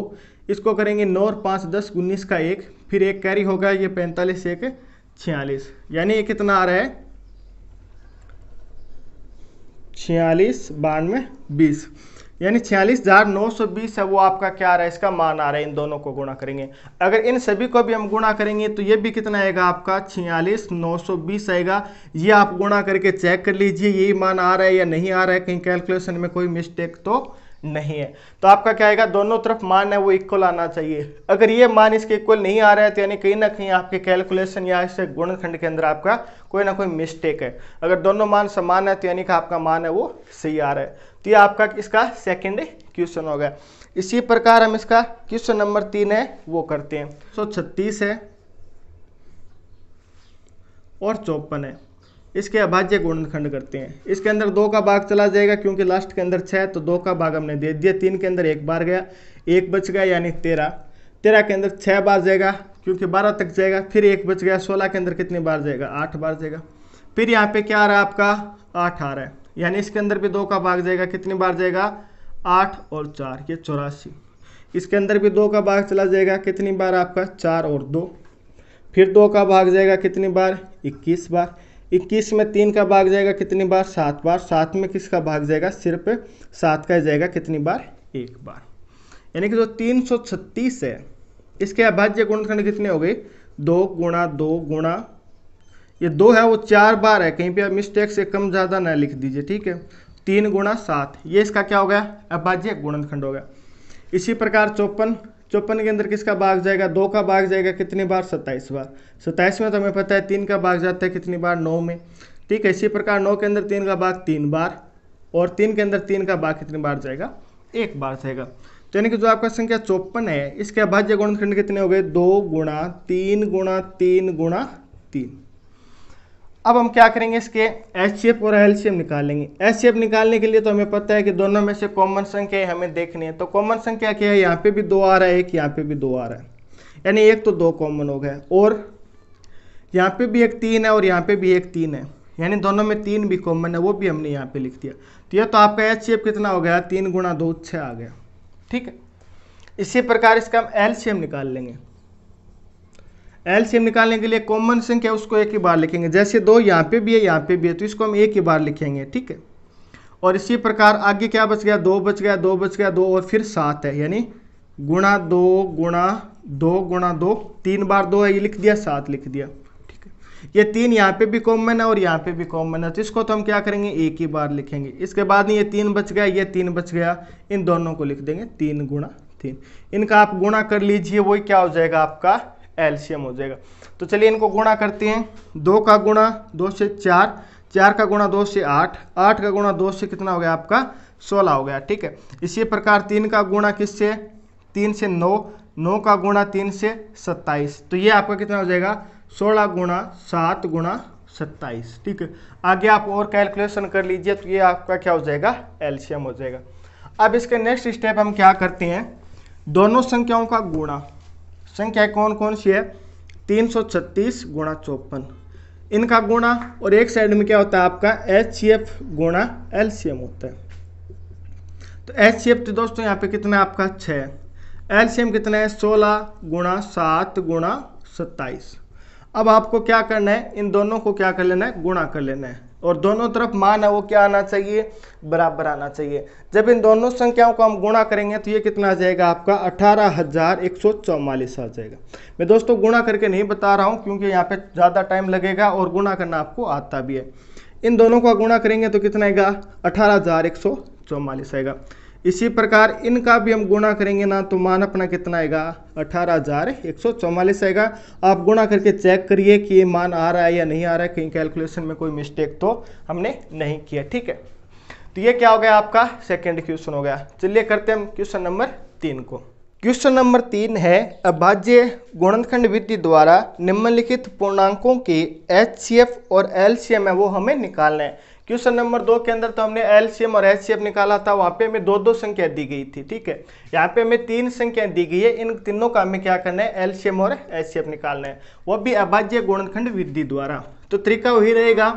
इसको करेंगे नौ और पाँच दस उन्नीस का एक फिर एक कैरी होगा ये पैंतालीस एक छियालीस यानी ये कितना आ रहा है छियालीस बानवे बीस यानी छियालीस हज़ार नौ सौ बीस है वो आपका क्या आ रहा है इसका मान आ रहा है इन दोनों को गुणा करेंगे अगर इन सभी को भी हम गुणा करेंगे तो ये भी कितना आएगा आपका छियालीस नौ सौ बीस आएगा ये आप गुणा करके चेक कर लीजिए यही मान आ रहा है या नहीं आ रहा है कहीं कैलकुलेशन में कोई मिस्टेक तो नहीं है तो आपका क्या आएगा दोनों तरफ मान है वो इक्वल आना चाहिए अगर ये मान इसके इक्वल नहीं आ रहा है तो यानी कहीं ना कहीं आपके कैलकुलेशन या इससे गुणखंड के अंदर आपका कोई ना कोई मिस्टेक है अगर दोनों मान समान है तो यानी कि आपका मान है वो सही आ रहा है तो ये आपका इसका सेकेंड क्वेश्चन होगा इसी प्रकार हम इसका क्वेश्चन नंबर तीन है वो करते हैं सो छत्तीस है और चौपन है इसके अभाज्य गुणनखंड करते हैं इसके अंदर दो का भाग चला जाएगा क्योंकि लास्ट के अंदर छः तो दो का भाग हमने दे दिया तीन के अंदर एक बार गया एक बच गया यानी तेरह तेरह के अंदर छः बार जाएगा क्योंकि बारह तक जाएगा फिर एक बच गया सोलह के अंदर कितनी बार जाएगा आठ बार जाएगा फिर यहाँ पे क्या आ रहा है आपका आठ आ रहा है यानी इसके अंदर भी दो का भाग जाएगा कितनी बार जाएगा आठ और चार ये चौरासी इसके अंदर भी दो का भाग चला जाएगा कितनी बार आपका चार और दो फिर दो का भाग जाएगा कितनी बार इक्कीस बार इक्कीस में तीन का भाग जाएगा कितनी बार सात बार सात में किसका भाग जाएगा सिर्फ सात का जाएगा कितनी बार एक बार यानी कि जो तीन सौ छत्तीस है इसके अभाज्य गुणखंड कितने हो गए दो गुणा दो गुणा ये दो है वो चार बार है कहीं पे आप मिस्टेक से कम ज़्यादा ना लिख दीजिए ठीक है तीन गुणा सात ये इसका क्या हो गया अभाज्य गुणनखंड हो गया इसी प्रकार चौपन चौपन के अंदर किसका भाग जाएगा दो का भाग जाएगा कितनी बार सत्ताईस बार सत्ताईस में तो हमें पता है तीन का भाग जाता है कितनी बार नौ में ठीक है इसी प्रकार नौ के अंदर तीन का भाग तीन बार और तीन के अंदर तीन का भाग कितनी बार जाएगा एक बार जाएगा तो यानी कि जो आपका संख्या चौपन है इसके अभाज्य गुणखंड कितने हो गए दो गुणा तीन गुणा तीन गुणा तीन अब हम क्या करेंगे इसके एच और एल निकालेंगे एच निकालने के लिए तो हमें पता है कि दोनों में से कॉमन संख्या हमें देखनी है तो कॉमन संख्या क्या है यहाँ पे भी दो आ रहा है एक यहाँ पे भी दो आ रहा है यानी एक तो दो कॉमन हो गया और यहाँ पे भी एक तीन है और यहाँ पे भी एक तीन है यानी दोनों में तीन भी कॉमन है वो भी हमने यहाँ पे लिख दिया तो यह तो आपका एच कितना हो गया तीन गुणा दो छः आ गया ठीक है इसी प्रकार इसका हम एल निकाल लेंगे एलसीएम निकालने के लिए कॉमन संख्या उसको एक ही बार लिखेंगे जैसे दो यहाँ पे भी है यहाँ पे भी है तो इसको हम एक ही बार लिखेंगे ठीक है और इसी प्रकार आगे क्या बच गया दो बच गया दो बच गया दो और फिर सात है यानी गुणा दो गुणा दो गुणा दो तीन बार दो है ये लिख दिया सात लिख दिया ठीक है ये तीन यहाँ पे भी कॉमन है और यहाँ पे भी कॉमन है तो इसको तो हम क्या करेंगे एक ही बार लिखेंगे इसके बाद ये तीन बच गया ये तीन बच गया इन दोनों को लिख देंगे तीन गुणा तीन इनका आप गुणा कर लीजिए वही क्या हो जाएगा आपका एल्शियम हो जाएगा तो चलिए इनको गुणा करते हैं दो का गुणा दो से चार चार का गुणा दो से आठ आठ का गुणा दो से कितना हो गया आपका सोलह हो गया ठीक है इसी प्रकार तीन का गुणा किस से तीन से नौ नौ का गुणा तीन से सत्ताईस तो ये आपका कितना हो जाएगा सोलह गुणा सात गुणा सत्ताईस ठीक है आगे आप और कैलकुलेशन कर लीजिए तो ये आपका क्या हो जाएगा एल्शियम हो जाएगा अब इसके नेक्स्ट स्टेप हम क्या करते हैं दोनों संख्याओं का गुणा संख्या कौन कौन सी है तीन सौ छत्तीस गुणा चौपन इनका गुणा और एक साइड में क्या होता है आपका एच सी एफ गुणा एल सी एम होता है तो एच सी एफ तो दोस्तों यहाँ पे कितना है आपका छः एल सी एम कितना है सोलह गुणा सात गुणा सत्ताईस अब आपको क्या करना है इन दोनों को क्या कर लेना है गुणा कर लेना है और दोनों तरफ मान है वो क्या आना चाहिए बराबर आना चाहिए जब इन दोनों संख्याओं को हम गुणा करेंगे तो ये कितना आ जाएगा आपका अठारह हजार एक सौ चौवालीस आ जाएगा मैं दोस्तों गुणा करके नहीं बता रहा हूँ क्योंकि यहाँ पे ज़्यादा टाइम लगेगा और गुणा करना आपको आता भी है इन दोनों का गुणा करेंगे तो कितना आएगा अठारह हजार एक सौ चौवालीस आएगा इसी प्रकार इनका भी हम गुणा करेंगे ना तो मान अपना कितना आएगा अठारह हजार एक सौ चौवालीस आएगा आप गुणा करके चेक करिए कि ये मान आ रहा है या नहीं आ रहा है कहीं कैलकुलेशन में कोई मिस्टेक तो हमने नहीं किया ठीक है तो ये क्या हो गया आपका सेकेंड क्वेश्चन हो गया चलिए करते हैं हम क्वेश्चन नंबर तीन को क्वेश्चन नंबर तीन है अभाज्य गुणनखंड विधि द्वारा निम्नलिखित पूर्णांकों के एच और एल है वो हमें निकालना है क्वेश्चन नंबर दो के अंदर तो हमने एल और एच निकाला था वहाँ पे हमें दो दो संख्या दी गई थी ठीक है यहाँ पे हमें तीन संख्या दी गई है इन तीनों का हमें क्या करना है एल और एच निकालना है वो भी अभाज्य गुणनखंड विधि द्वारा तो तरीका वही रहेगा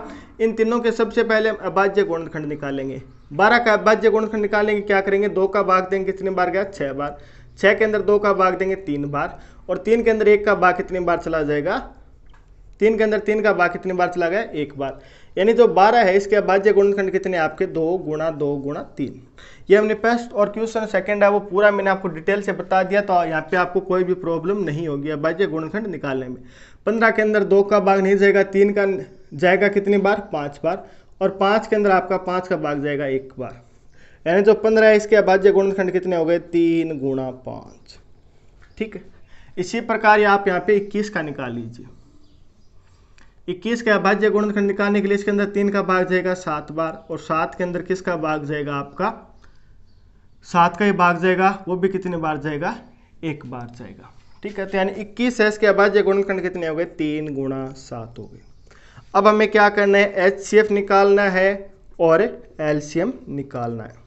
इन तीनों के सबसे पहले हम अभाज्य गुणनखंड निकालेंगे बारह का अभाज्य गुणनखंड निकालेंगे क्या करेंगे दो का भाग देंगे कितने बार गया छः बार छः के अंदर दो का भाग देंगे तीन बार और तीन के अंदर एक का भाग कितनी बार चला जाएगा तीन के अंदर तीन का भाग कितनी बार चला गया एक बार यानी जो बारह है इसके अभाज्य गुणनखंड कितने आपके दो गुणा दो गुणा तीन ये हमने फर्स्ट और क्वेश्चन सेकंड है वो पूरा मैंने आपको डिटेल से बता दिया तो यहाँ पे आपको कोई भी प्रॉब्लम नहीं होगी अभाज्य गुणनखंड निकालने में पंद्रह के अंदर दो का भाग नहीं जाएगा तीन का जाएगा कितनी बार पाँच बार और पाँच के अंदर आपका पाँच का भाग जाएगा एक बार यानी जो पंद्रह है इसके अभाज्य गुणनखंड कितने हो गए तीन गुणा पाँच ठीक है इसी प्रकार आप यहाँ पे इक्कीस का निकाल लीजिए इक्कीस का अभाज्य गुणनखंड निकालने के लिए इसके अंदर तीन का भाग जाएगा सात बार और सात के अंदर किसका भाग जाएगा आपका सात का ही भाग जाएगा वो भी कितने बार जाएगा एक बार जाएगा ठीक है तो यानी इक्कीस है इसके अभाज्य गुणनखंड कितने हो गए तीन गुणा सात हो गए अब हमें क्या करना है एच निकालना है और एलसीएम निकालना है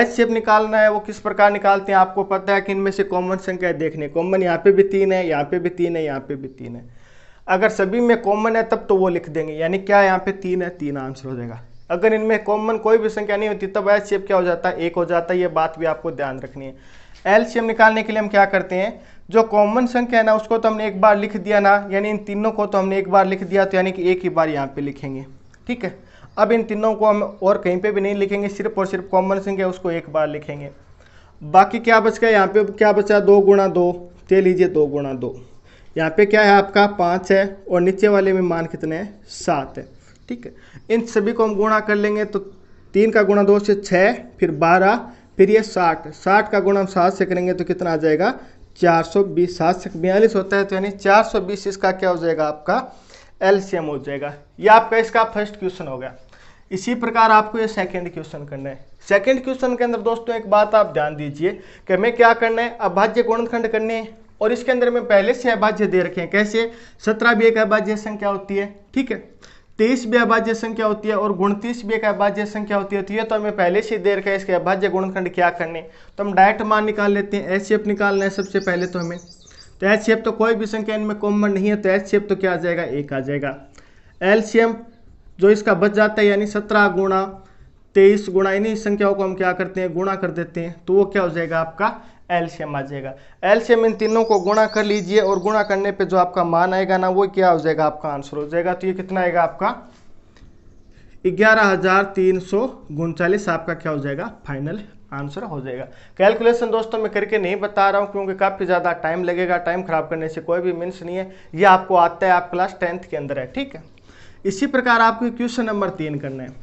एच एफ निकालना है वो किस प्रकार निकालते हैं आपको पता है कि इनमें से कॉमन संख्या देखने कॉमन यहाँ पे भी तीन है यहाँ पे भी तीन है यहाँ पे भी तीन है अगर सभी में कॉमन है तब तो वो लिख देंगे यानी क्या यहाँ पे तीन है तीन आंसर हो जाएगा अगर इनमें कॉमन कोई भी संख्या नहीं होती तब एल सी क्या हो जाता है एक हो जाता है ये बात भी आपको ध्यान रखनी है एलसीएम निकालने के लिए हम क्या करते हैं जो कॉमन संख्या है ना उसको तो हमने एक बार लिख दिया ना यानी इन तीनों को तो हमने एक बार लिख दिया तो यानी कि एक ही बार यहाँ पे लिखेंगे ठीक है अब इन तीनों को हम और कहीं पे भी नहीं लिखेंगे सिर्फ और सिर्फ कॉमन संख्या उसको एक बार लिखेंगे बाकी क्या बच गया यहाँ पे क्या बचा दो गुणा दो ले लीजिए दो गुणा दो यहाँ पे क्या है आपका पाँच है और नीचे वाले में मान कितने हैं सात है ठीक है इन सभी को हम गुणा कर लेंगे तो तीन का गुणा दो से छः फिर बारह फिर ये साठ साठ का गुणा हम सात से करेंगे तो कितना आ जाएगा चार सौ बीस सात से बयालीस होता है तो यानी चार सौ बीस इसका क्या हो जाएगा आपका एम हो जाएगा ये आपका इसका फर्स्ट क्वेश्चन हो गया इसी प्रकार आपको ये सेकेंड क्वेश्चन करना है सेकेंड क्वेश्चन के अंदर दोस्तों एक बात आप ध्यान दीजिए कि हमें क्या करना है अभाज्य गुणनखंड करने हैं और इसके अंदर में पहले से अभाज्य दे रखे हैं कैसे सत्रह भी एक अभाज्य संख्या होती है ठीक है तेईस भी अभाज्य संख्या होती है और गुणतीस भी एक अभाज्य संख्या होती है तो, तो हमें पहले से दे रखा है इसके अभाज्य गुणखंड क्या करने तो हम डायरेक्ट मान निकाल लेते हैं एच शेप निकालना है सबसे पहले तो हमें तो एच शेप तो कोई भी संख्या इनमें कॉमन नहीं है तो एच शेप तो क्या आ जाएगा एक आ जाएगा एल जो इसका बच जाता है यानी सत्रह गुणा तेईस गुणा इन्हीं संख्याओं को हम क्या करते हैं गुणा कर देते हैं तो वो क्या हो जाएगा आपका एल्शियम आ जाएगा एल्शियम इन तीनों को गुणा कर लीजिए और गुणा करने पे जो आपका मान आएगा ना वो क्या हो जाएगा आपका आंसर हो जाएगा तो ये कितना आएगा आपका ग्यारह हजार तीन सौ उनचालीस आपका क्या हो जाएगा फाइनल आंसर हो जाएगा कैलकुलेशन दोस्तों मैं करके नहीं बता रहा हूँ क्योंकि काफ़ी ज़्यादा टाइम लगेगा टाइम खराब करने से कोई भी मीन्स नहीं है ये आपको आता है आप क्लास टेंथ के अंदर है ठीक है इसी प्रकार आपको क्वेश्चन नंबर तीन करना है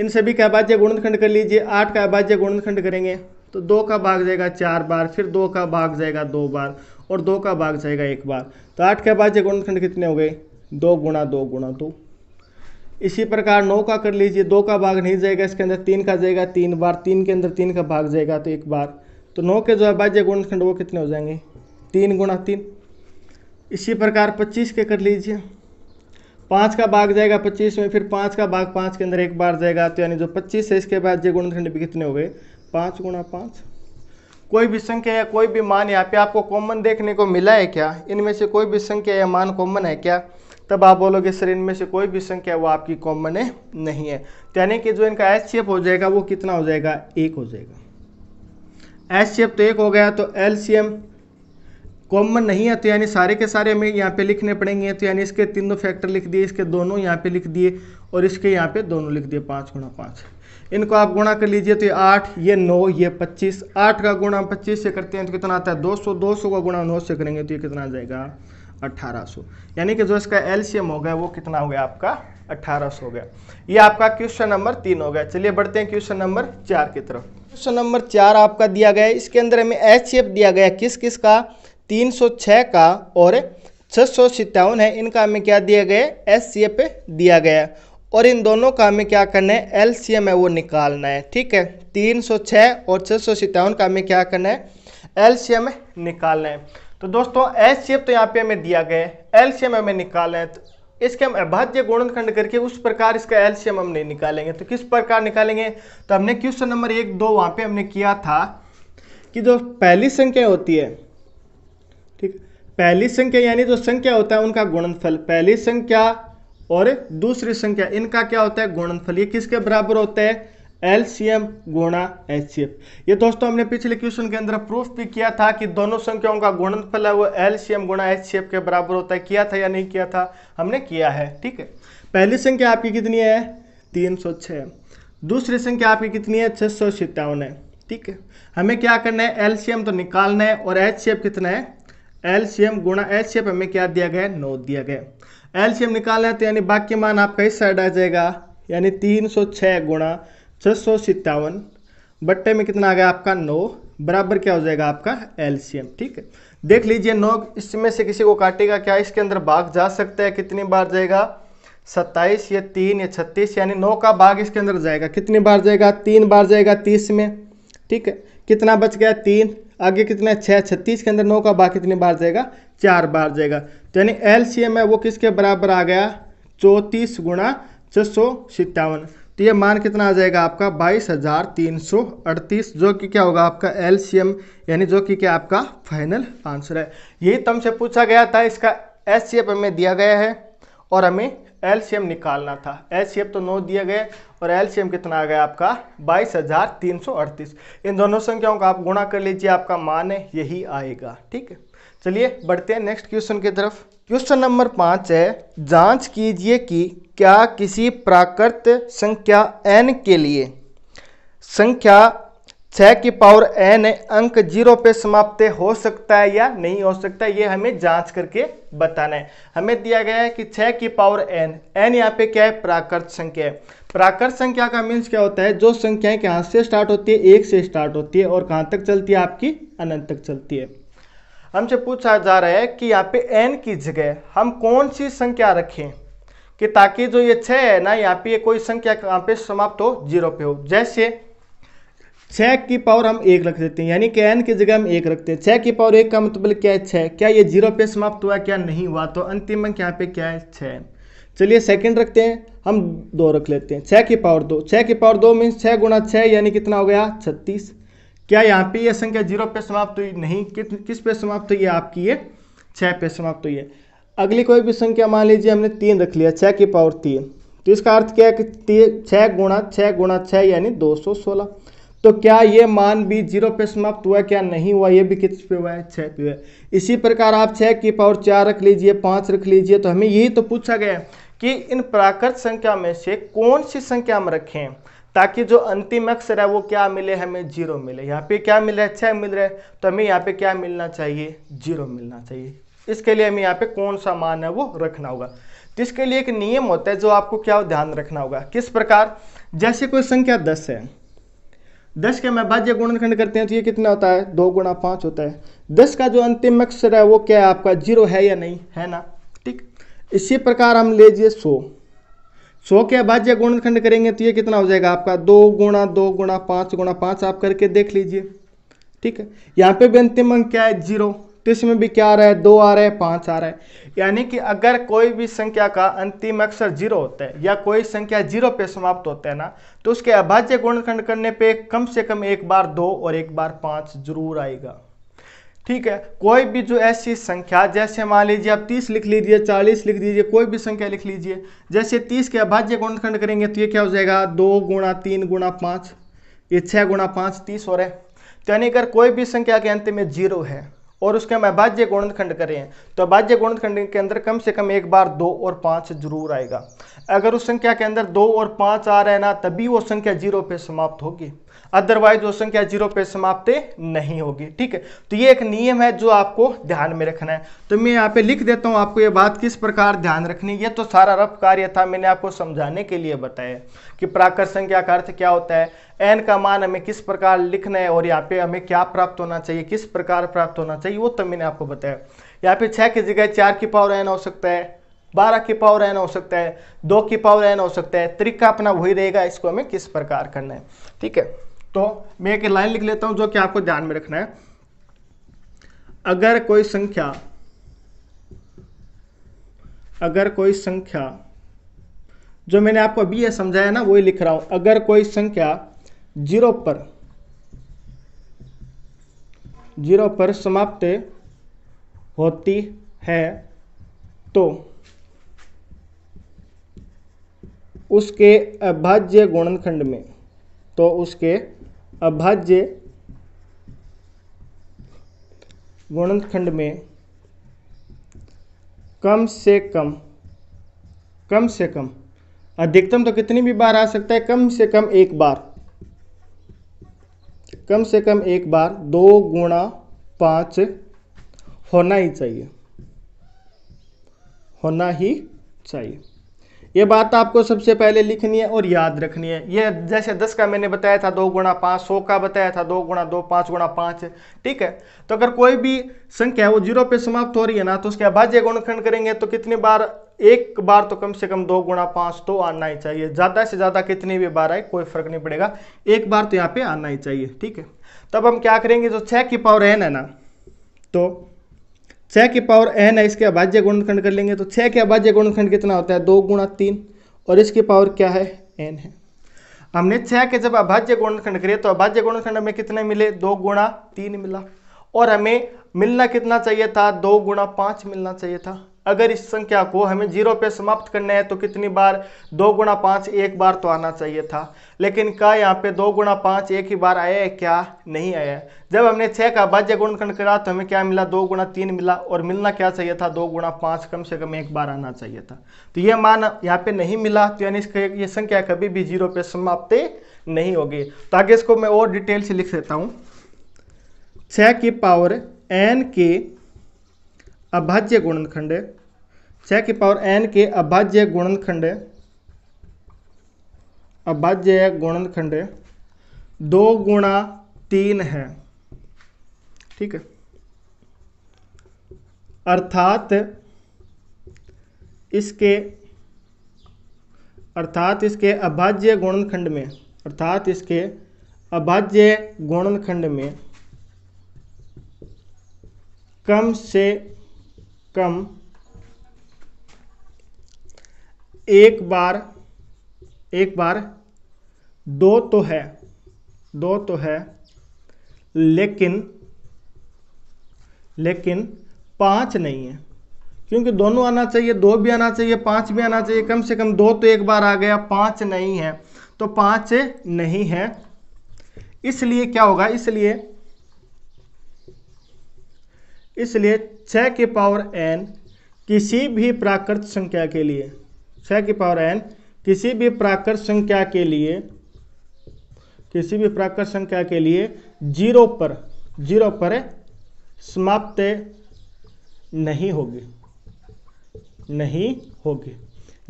इन सभी का अभाज्य गुणनखंड कर लीजिए आठ का अभाज्य गुणनखंड करेंगे तो दो का भाग जाएगा चार बार फिर दो का भाग जाएगा दो बार और दो का भाग जाएगा एक बार तो आठ के बाद गुणखंड कितने हो गए दो गुणा दो गुणा दो इसी प्रकार नौ का कर लीजिए दो का भाग नहीं जाएगा इसके अंदर तीन का जाएगा तीन बार तीन के अंदर तीन का भाग जाएगा तो एक बार तो नौ के जो है बाज्य गुणखंड वो कितने हो जाएंगे तीन गुणा तीन इसी प्रकार पच्चीस के कर लीजिए पाँच का भाग जाएगा पच्चीस में फिर पाँच का भाग पाँच के अंदर एक बार जाएगा तो यानी जो पच्चीस है इसके बाद ये गुणखंड भी कितने हो गए पाँच गुणा पाँच कोई भी संख्या या कोई भी मान यहाँ पे आपको कॉमन देखने को मिला है क्या इनमें से कोई भी संख्या या मान कॉमन है क्या तब आप बोलोगे सर इनमें से कोई भी संख्या वो आपकी कॉमन है नहीं है तो यानी कि जो इनका एच शेप हो जाएगा वो कितना हो जाएगा एक हो जाएगा एच शेप तो एक हो गया तो एल सी एम कॉमन नहीं है तो यानी सारे के सारे हमें यहाँ पे लिखने पड़ेंगे तो यानी इसके तीनों फैक्टर लिख दिए इसके दोनों यहाँ पे लिख दिए और इसके यहाँ पे दोनों लिख दिए पाँच गुणा पाँच इनको आप गुणा कर लीजिए तो ये आठ ये नौ ये पच्चीस आठ का गुणा पच्चीस से करते हैं तो कितना आता है दो सौ दो सौ का गुणा नौ से करेंगे तो ये कितना आ जाएगा अट्ठारह सौ यानी कि जो इसका एलसीएम हो गया वो कितना हो गया आपका अट्ठारह सौ हो गया ये आपका क्वेश्चन नंबर तीन हो गया चलिए बढ़ते हैं क्वेश्चन नंबर चार की तरफ क्वेश्चन नंबर चार आपका दिया गया इसके अंदर हमें एच दिया गया किस किस का तीन सौ का और छः सौ सत्तावन है इनका हमें क्या दिया गया है एस दिया गया और इन दोनों का हमें क्या करना है एल सी एम है वो निकालना है ठीक है तीन सौ छः और छः सौ सत्तावन का हमें क्या करना है एल सी एम निकालना है तो दोस्तों एल सी एम तो यहाँ पे हमें दिया गया है एल सी एम हमें निकालना है तो इसके हम अभाज्य गुणनखंड करके उस प्रकार इसका एलसीएम हम नहीं निकालेंगे तो किस प्रकार निकालेंगे तो हमने क्वेश्चन नंबर एक दो वहाँ पर हमने किया था कि जो पहली संख्या होती है ठीक पहली संख्या यानी जो संख्या होता है उनका गुणनफल पहली संख्या और दूसरी संख्या इनका क्या होता है गुणनफल ये किसके बराबर होता है एलसीएम गुणा एचसीएफ ये दोस्तों हमने पिछले क्वेश्चन के अंदर प्रूफ भी किया था कि दोनों संख्याओं का गुणनफल है वो एलसीएम गुणा एचसीएफ के बराबर होता है किया था या नहीं किया था हमने किया है ठीक है पहली संख्या आपकी कितनी है तीन सौ छः दूसरी संख्या आपकी कितनी है छः सौ सत्तावन है ठीक है हमें क्या करना है एलसीएम तो निकालना है और एचसीएफ कितना है एलसीएम गुणा एचसीएफ हमें क्या दिया गया नौ दिया गया एल्शियम निकाल है तो यानी बाकी मान आपका इस साइड आ जाएगा यानी तीन सौ छः गुणा छः सौ सत्तावन बट्टे में कितना आ गया आपका नौ बराबर क्या हो जाएगा आपका एल्शियम ठीक है देख लीजिए नौ इसमें से किसी को काटेगा क्या इसके अंदर भाग जा सकता है कितनी बार जाएगा सत्ताईस या तीन या छत्तीस यानी नौ का भाग इसके अंदर जाएगा कितनी बार जाएगा तीन बार जाएगा तीस में ठीक है कितना बच गया तीन आगे कितना छः छत्तीस के अंदर नौ का बाकी कितने बार जाएगा चार बार जाएगा तो यानी एल सी एम है वो किसके बराबर आ गया चौंतीस गुणा छः सौ सत्तावन तो ये मान कितना आ जाएगा आपका बाईस हज़ार तीन सौ अड़तीस जो कि क्या होगा आपका एल सी एम यानी जो कि क्या आपका फाइनल आंसर है यही तम से पूछा गया था इसका एस सी एफ हमें दिया गया है और हमें एल सी एम निकालना था एस सी एफ तो नौ दिया गया और एलसीएम कितना आ गया आपका बाईस इन दोनों संख्याओं का आप गुणा कर लीजिए आपका मान यही आएगा ठीक है चलिए बढ़ते हैं नेक्स्ट क्वेश्चन की तरफ क्वेश्चन नंबर पाँच है जांच कीजिए कि क्या किसी प्राकृत संख्या एन के लिए संख्या छः की पावर एन अंक जीरो पे समाप्त हो सकता है या नहीं हो सकता है ये हमें जांच करके बताना है हमें दिया गया है कि छः की पावर एन एन यहाँ पे क्या है प्राकृत संख्या है प्राकृत संख्या का मीन्स क्या होता है जो संख्याएं कहाँ से स्टार्ट होती है एक से स्टार्ट होती है और कहाँ तक चलती है आपकी अनंत तक चलती है हमसे पूछा जा रहा है कि यहाँ पे एन की जगह हम कौन सी संख्या रखें कि ताकि जो ये छः है ना यहाँ पे ये कोई संख्या कहाँ पे समाप्त हो जीरो पे हो जैसे छः की पावर हम एक रख देते हैं यानी कि एन की जगह हम एक रखते हैं छः की पावर एक का मतलब क्या है छः क्या ये जीरो पे समाप्त हुआ क्या नहीं हुआ तो अंतिम अंक यहाँ पे क्या है छः चलिए सेकेंड रखते हैं हम दो रख लेते हैं छः की पावर दो छः की पावर दो मीन्स छः गुणा छः यानी कितना हो गया छत्तीस क्या यहाँ पे ये संख्या जीरो पे समाप्त हुई नहीं कि, किस पे समाप्त हुई है आपकी ये छः पे समाप्त हुई है अगली कोई भी संख्या मान लीजिए हमने तीन रख लिया छः की पावर तीन तो इसका अर्थ क्या है कि छः गुणा छः गुणा छः यानी दो सौ सोलह तो क्या ये मान भी जीरो पे समाप्त हुआ क्या नहीं हुआ ये भी किस पे हुआ है छः पे हुआ है इसी प्रकार आप छः की पावर चार रख लीजिए पाँच रख लीजिए तो हमें यही तो पूछा गया है कि इन प्राकृत संख्या में से कौन सी संख्या हम रखें ताकि जो अंतिम अक्षर है वो क्या मिले हमें जीरो मिले यहाँ पे क्या मिल रहा है छः मिल रहा है तो हमें यहाँ पे क्या मिलना चाहिए जीरो मिलना चाहिए इसके लिए हमें यहाँ पे कौन सा मान है वो रखना होगा तो इसके लिए एक नियम होता है जो आपको क्या ध्यान रखना होगा किस प्रकार जैसे कोई संख्या दस है दस के मैं भाज्य गुणनखंड करते हैं तो ये कितना होता है दो गुणा पांच होता है दस का जो अंतिम अक्षर है वो क्या है आपका जीरो है या नहीं है ना इसी प्रकार हम लीजिए सो सौ के अभाज्य गुणनखंड करेंगे तो ये कितना हो जाएगा आपका दो गुणा दो गुणा पाँच गुणा पाँच आप करके देख लीजिए ठीक है यहाँ पे भी अंतिम अंक क्या है जीरो तो इसमें भी क्या आ रहा है दो आ रहा है पाँच आ रहा है यानी कि अगर कोई भी संख्या का अंतिम अक्षर जीरो होता है या कोई संख्या जीरो पे समाप्त होता है ना तो उसके अभाज्य गुणनखंड करने पर कम से कम एक बार दो और एक बार पाँच जरूर आएगा ठीक है कोई भी जो ऐसी संख्या जैसे मान लीजिए आप 30 लिख लीजिए 40 लिख दीजिए कोई भी संख्या लिख लीजिए जैसे 30 के अभाज्य गुणखंड करेंगे तो ये क्या हो जाएगा दो गुणा तीन गुणा पाँच ये छः गुणा पाँच तीस हो रहा है तो यानी अगर कोई भी संख्या के अंत में जीरो है और उसके हम अभाज्य गुणखंड करें तो अभाज्य गुणखंड के अंदर कम से कम एक बार दो और पाँच जरूर आएगा अगर उस संख्या के अंदर दो और पाँच आ रहे ना तभी वो संख्या जीरो पे समाप्त होगी अदरवाइज वो संख्या जीरो पे समाप्त नहीं होगी ठीक है तो ये एक नियम है जो आपको ध्यान में रखना है तो मैं यहाँ पे लिख देता हूँ आपको ये बात किस प्रकार ध्यान रखनी ये तो सारा रफ कार्य था मैंने आपको समझाने के लिए बताया कि प्राकृत संख्या का अर्थ क्या होता है एन का मान हमें किस प्रकार लिखना है और यहाँ पे हमें क्या प्राप्त होना चाहिए किस प्रकार प्राप्त होना चाहिए वो तो मैंने आपको बताया यहाँ पे छः की जगह चार की पावर एन हो सकता है बारह की पावर एन हो सकता है दो की पावर एन हो सकता है तरीका अपना वही रहेगा इसको हमें किस प्रकार करना है ठीक है तो मैं एक लाइन लिख लेता हूं जो कि आपको ध्यान में रखना है अगर कोई संख्या अगर कोई संख्या जो मैंने आपको अभी यह समझाया ना वही लिख रहा हूं अगर कोई संख्या जीरो पर जीरो पर समाप्त होती है तो उसके अभाज्य गुणनखंड में तो उसके अभाज्य गुणनखंड में कम से कम कम से कम अधिकतम तो कितनी भी बार आ सकता है कम से कम एक बार कम से कम एक बार दो गुणा पांच होना ही चाहिए होना ही चाहिए ये बात तो आपको सबसे पहले लिखनी है और याद रखनी है ये जैसे दस का मैंने बताया था दो गुणा पाँच सौ का बताया था दो गुणा दो पाँच गुणा पाँच ठीक है तो अगर कोई भी संख्या वो जीरो पे समाप्त हो रही है ना तो उसके अभाज्य गुणखंड करेंगे तो कितनी बार एक बार तो कम से कम दो गुणा पाँच तो आना ही चाहिए ज़्यादा से ज़्यादा कितनी भी बार आए कोई फर्क नहीं पड़ेगा एक बार तो यहाँ पे आना ही चाहिए ठीक है तब हम क्या करेंगे जो छः की पावर एन है ना तो छः की पावर एन है इसके अभाज्य गुणनखंड कर लेंगे तो छः के अभाज्य गुणनखंड कितना होता है दो गुणा तीन और इसकी पावर क्या है एन है हमने छः के जब अभाज्य गुणनखंड करे तो अभाज्य गुणनखंड हमें कितने मिले दो गुणा तीन मिला और हमें मिलना कितना चाहिए था दो गुणा पाँच मिलना चाहिए था अगर इस संख्या को हमें जीरो पे समाप्त करना है तो कितनी बार दो गुणा पाँच एक बार तो आना चाहिए था लेकिन क्या यहाँ पे दो गुणा पाँच एक ही बार आया है क्या नहीं आया जब हमने छः का बाज्य गुणखंड करा तो हमें क्या मिला दो गुणा तीन मिला और मिलना क्या चाहिए था दो गुणा पाँच कम से कम एक बार आना चाहिए था तो ये मान यहाँ पे नहीं मिला तो यानी ये संख्या कभी भी जीरो पे समाप्त नहीं होगी तो आगे इसको मैं और डिटेल से लिख देता हूँ छ की पावर एन के अभाज्य गुणनखंड छः की पावर एन के अभाज्य गुणनखंड अभाज्य गुणनखंड दो गुणा तीन है ठीक है अर्थात इसके अर्थात इसके अभाज्य गुणनखंड में अर्थात इसके अभाज्य गुणनखंड में कम से कम एक बार एक बार दो तो है दो तो है लेकिन लेकिन पांच नहीं है क्योंकि दोनों आना चाहिए दो भी आना चाहिए पांच भी आना चाहिए कम से कम दो तो एक बार आ गया पांच नहीं है तो पांच नहीं है इसलिए क्या होगा इसलिए इसलिए छः के पावर एन किसी भी प्राकृत संख्या के लिए छः की पावर एन किसी भी प्राकृत संख्या के लिए किसी भी प्राकृत संख्या के लिए जीरो पर जीरो पर समाप्त नहीं होगी नहीं होगी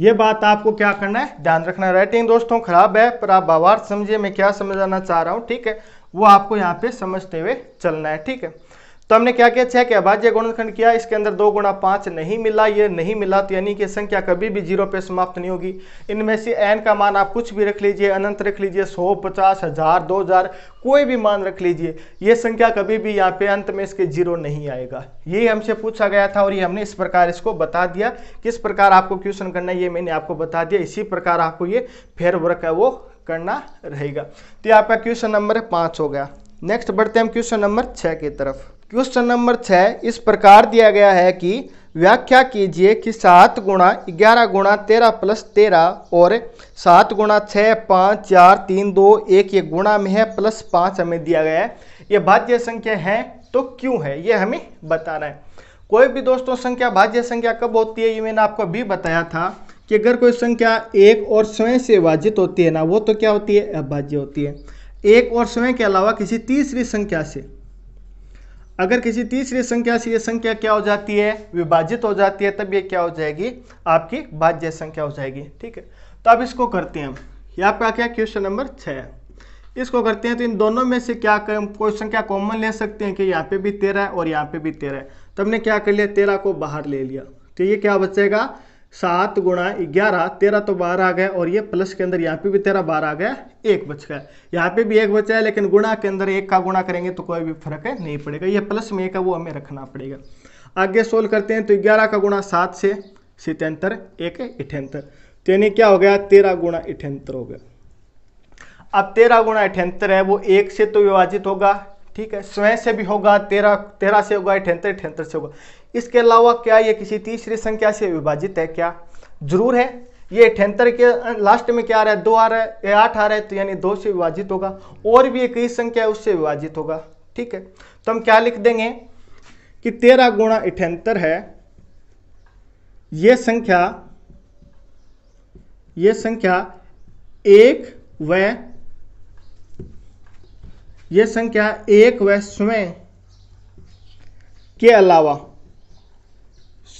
ये बात आपको क्या करना है ध्यान रखना राइटिंग दोस्तों खराब है पर आप बवार समझिए मैं क्या समझाना चाह रहा हूँ ठीक है वो आपको यहाँ पे समझते हुए चलना है ठीक है तो हमने क्या किया छह के अभाज्य गुणनखंड किया इसके अंदर दो गुणा पांच नहीं मिला ये नहीं मिला तो यानी कि संख्या कभी भी जीरो पे समाप्त नहीं होगी इनमें से एन का मान आप कुछ भी रख लीजिए अनंत रख लीजिए सौ पचास हजार दो हजार कोई भी मान रख लीजिए ये संख्या कभी भी यहाँ पे अंत में इसके जीरो नहीं आएगा ये हमसे पूछा गया था और ये हमने इस प्रकार इसको बता दिया किस प्रकार आपको क्वेश्चन करना है ये मैंने आपको बता दिया इसी प्रकार आपको ये फेयर वर्क है वो करना रहेगा तो ये आपका क्वेश्चन नंबर पांच हो गया नेक्स्ट बढ़ते हैं हम क्वेश्चन नंबर छह की तरफ क्वेश्चन नंबर छः इस प्रकार दिया गया है कि व्याख्या कीजिए कि सात गुणा ग्यारह गुणा तेरह प्लस तेरह और सात गुणा छः पाँच चार तीन दो एक ये गुणा में है प्लस पाँच हमें दिया गया है ये भाज्य संख्या है तो क्यों है ये हमें बताना है कोई भी दोस्तों संख्या भाज्य संख्या कब होती है ये मैंने आपको भी बताया था कि अगर कोई संख्या एक और स्वयं से विभाजित होती है ना वो तो क्या होती है अभाज्य होती है एक और स्वयं के अलावा किसी तीसरी संख्या से अगर किसी तीसरी संख्या से यह संख्या क्या हो जाती है विभाजित हो जाती है तब यह क्या हो जाएगी आपकी भाज्य संख्या हो जाएगी ठीक है तो अब इसको करते हैं हम यहाँ आपका क्या क्वेश्चन नंबर छः इसको करते हैं तो इन दोनों में से क्या कर, कोई संख्या कॉमन ले सकते हैं कि यहाँ पे भी तेरह है और यहाँ पे भी तेरह है तो हमने क्या कर लिया तेरह को बाहर ले लिया तो ये क्या बचेगा सात गुणा ग्यारह तेरह तो बारह आ गए और ये प्लस के अंदर यहाँ पे भी तेरह बारह आ गया एक बच गया यहाँ पे भी एक बचा है लेकिन गुणा के अंदर एक का गुणा करेंगे तो कोई भी फर्क है नहीं पड़ेगा ये प्लस में एक है वो हमें रखना पड़ेगा आगे सोल्व करते हैं तो ग्यारह का गुणा सात से सितंतर एक इठहत्तर तो यानी क्या हो गया तेरह गुणा इठहत्तर हो गया अब तेरह गुणा अठहत्तर है वो एक से तो विभाजित होगा ठीक है स्वयं से भी होगा तेरह तेरह से होगा अठहत्तर अठहत्तर से होगा इसके अलावा क्या ये किसी तीसरी संख्या से विभाजित है क्या जरूर है ये अठहत्तर के लास्ट में क्या आ रहा है दो आ रहा है ये आठ आ रहा है तो यानी दो से विभाजित होगा और भी एक संख्या है उससे विभाजित होगा ठीक है तो हम क्या लिख देंगे कि तेरह गुणा अठहत्तर है ये संख्या ये संख्या एक व यह संख्या एक व स्वयं के अलावा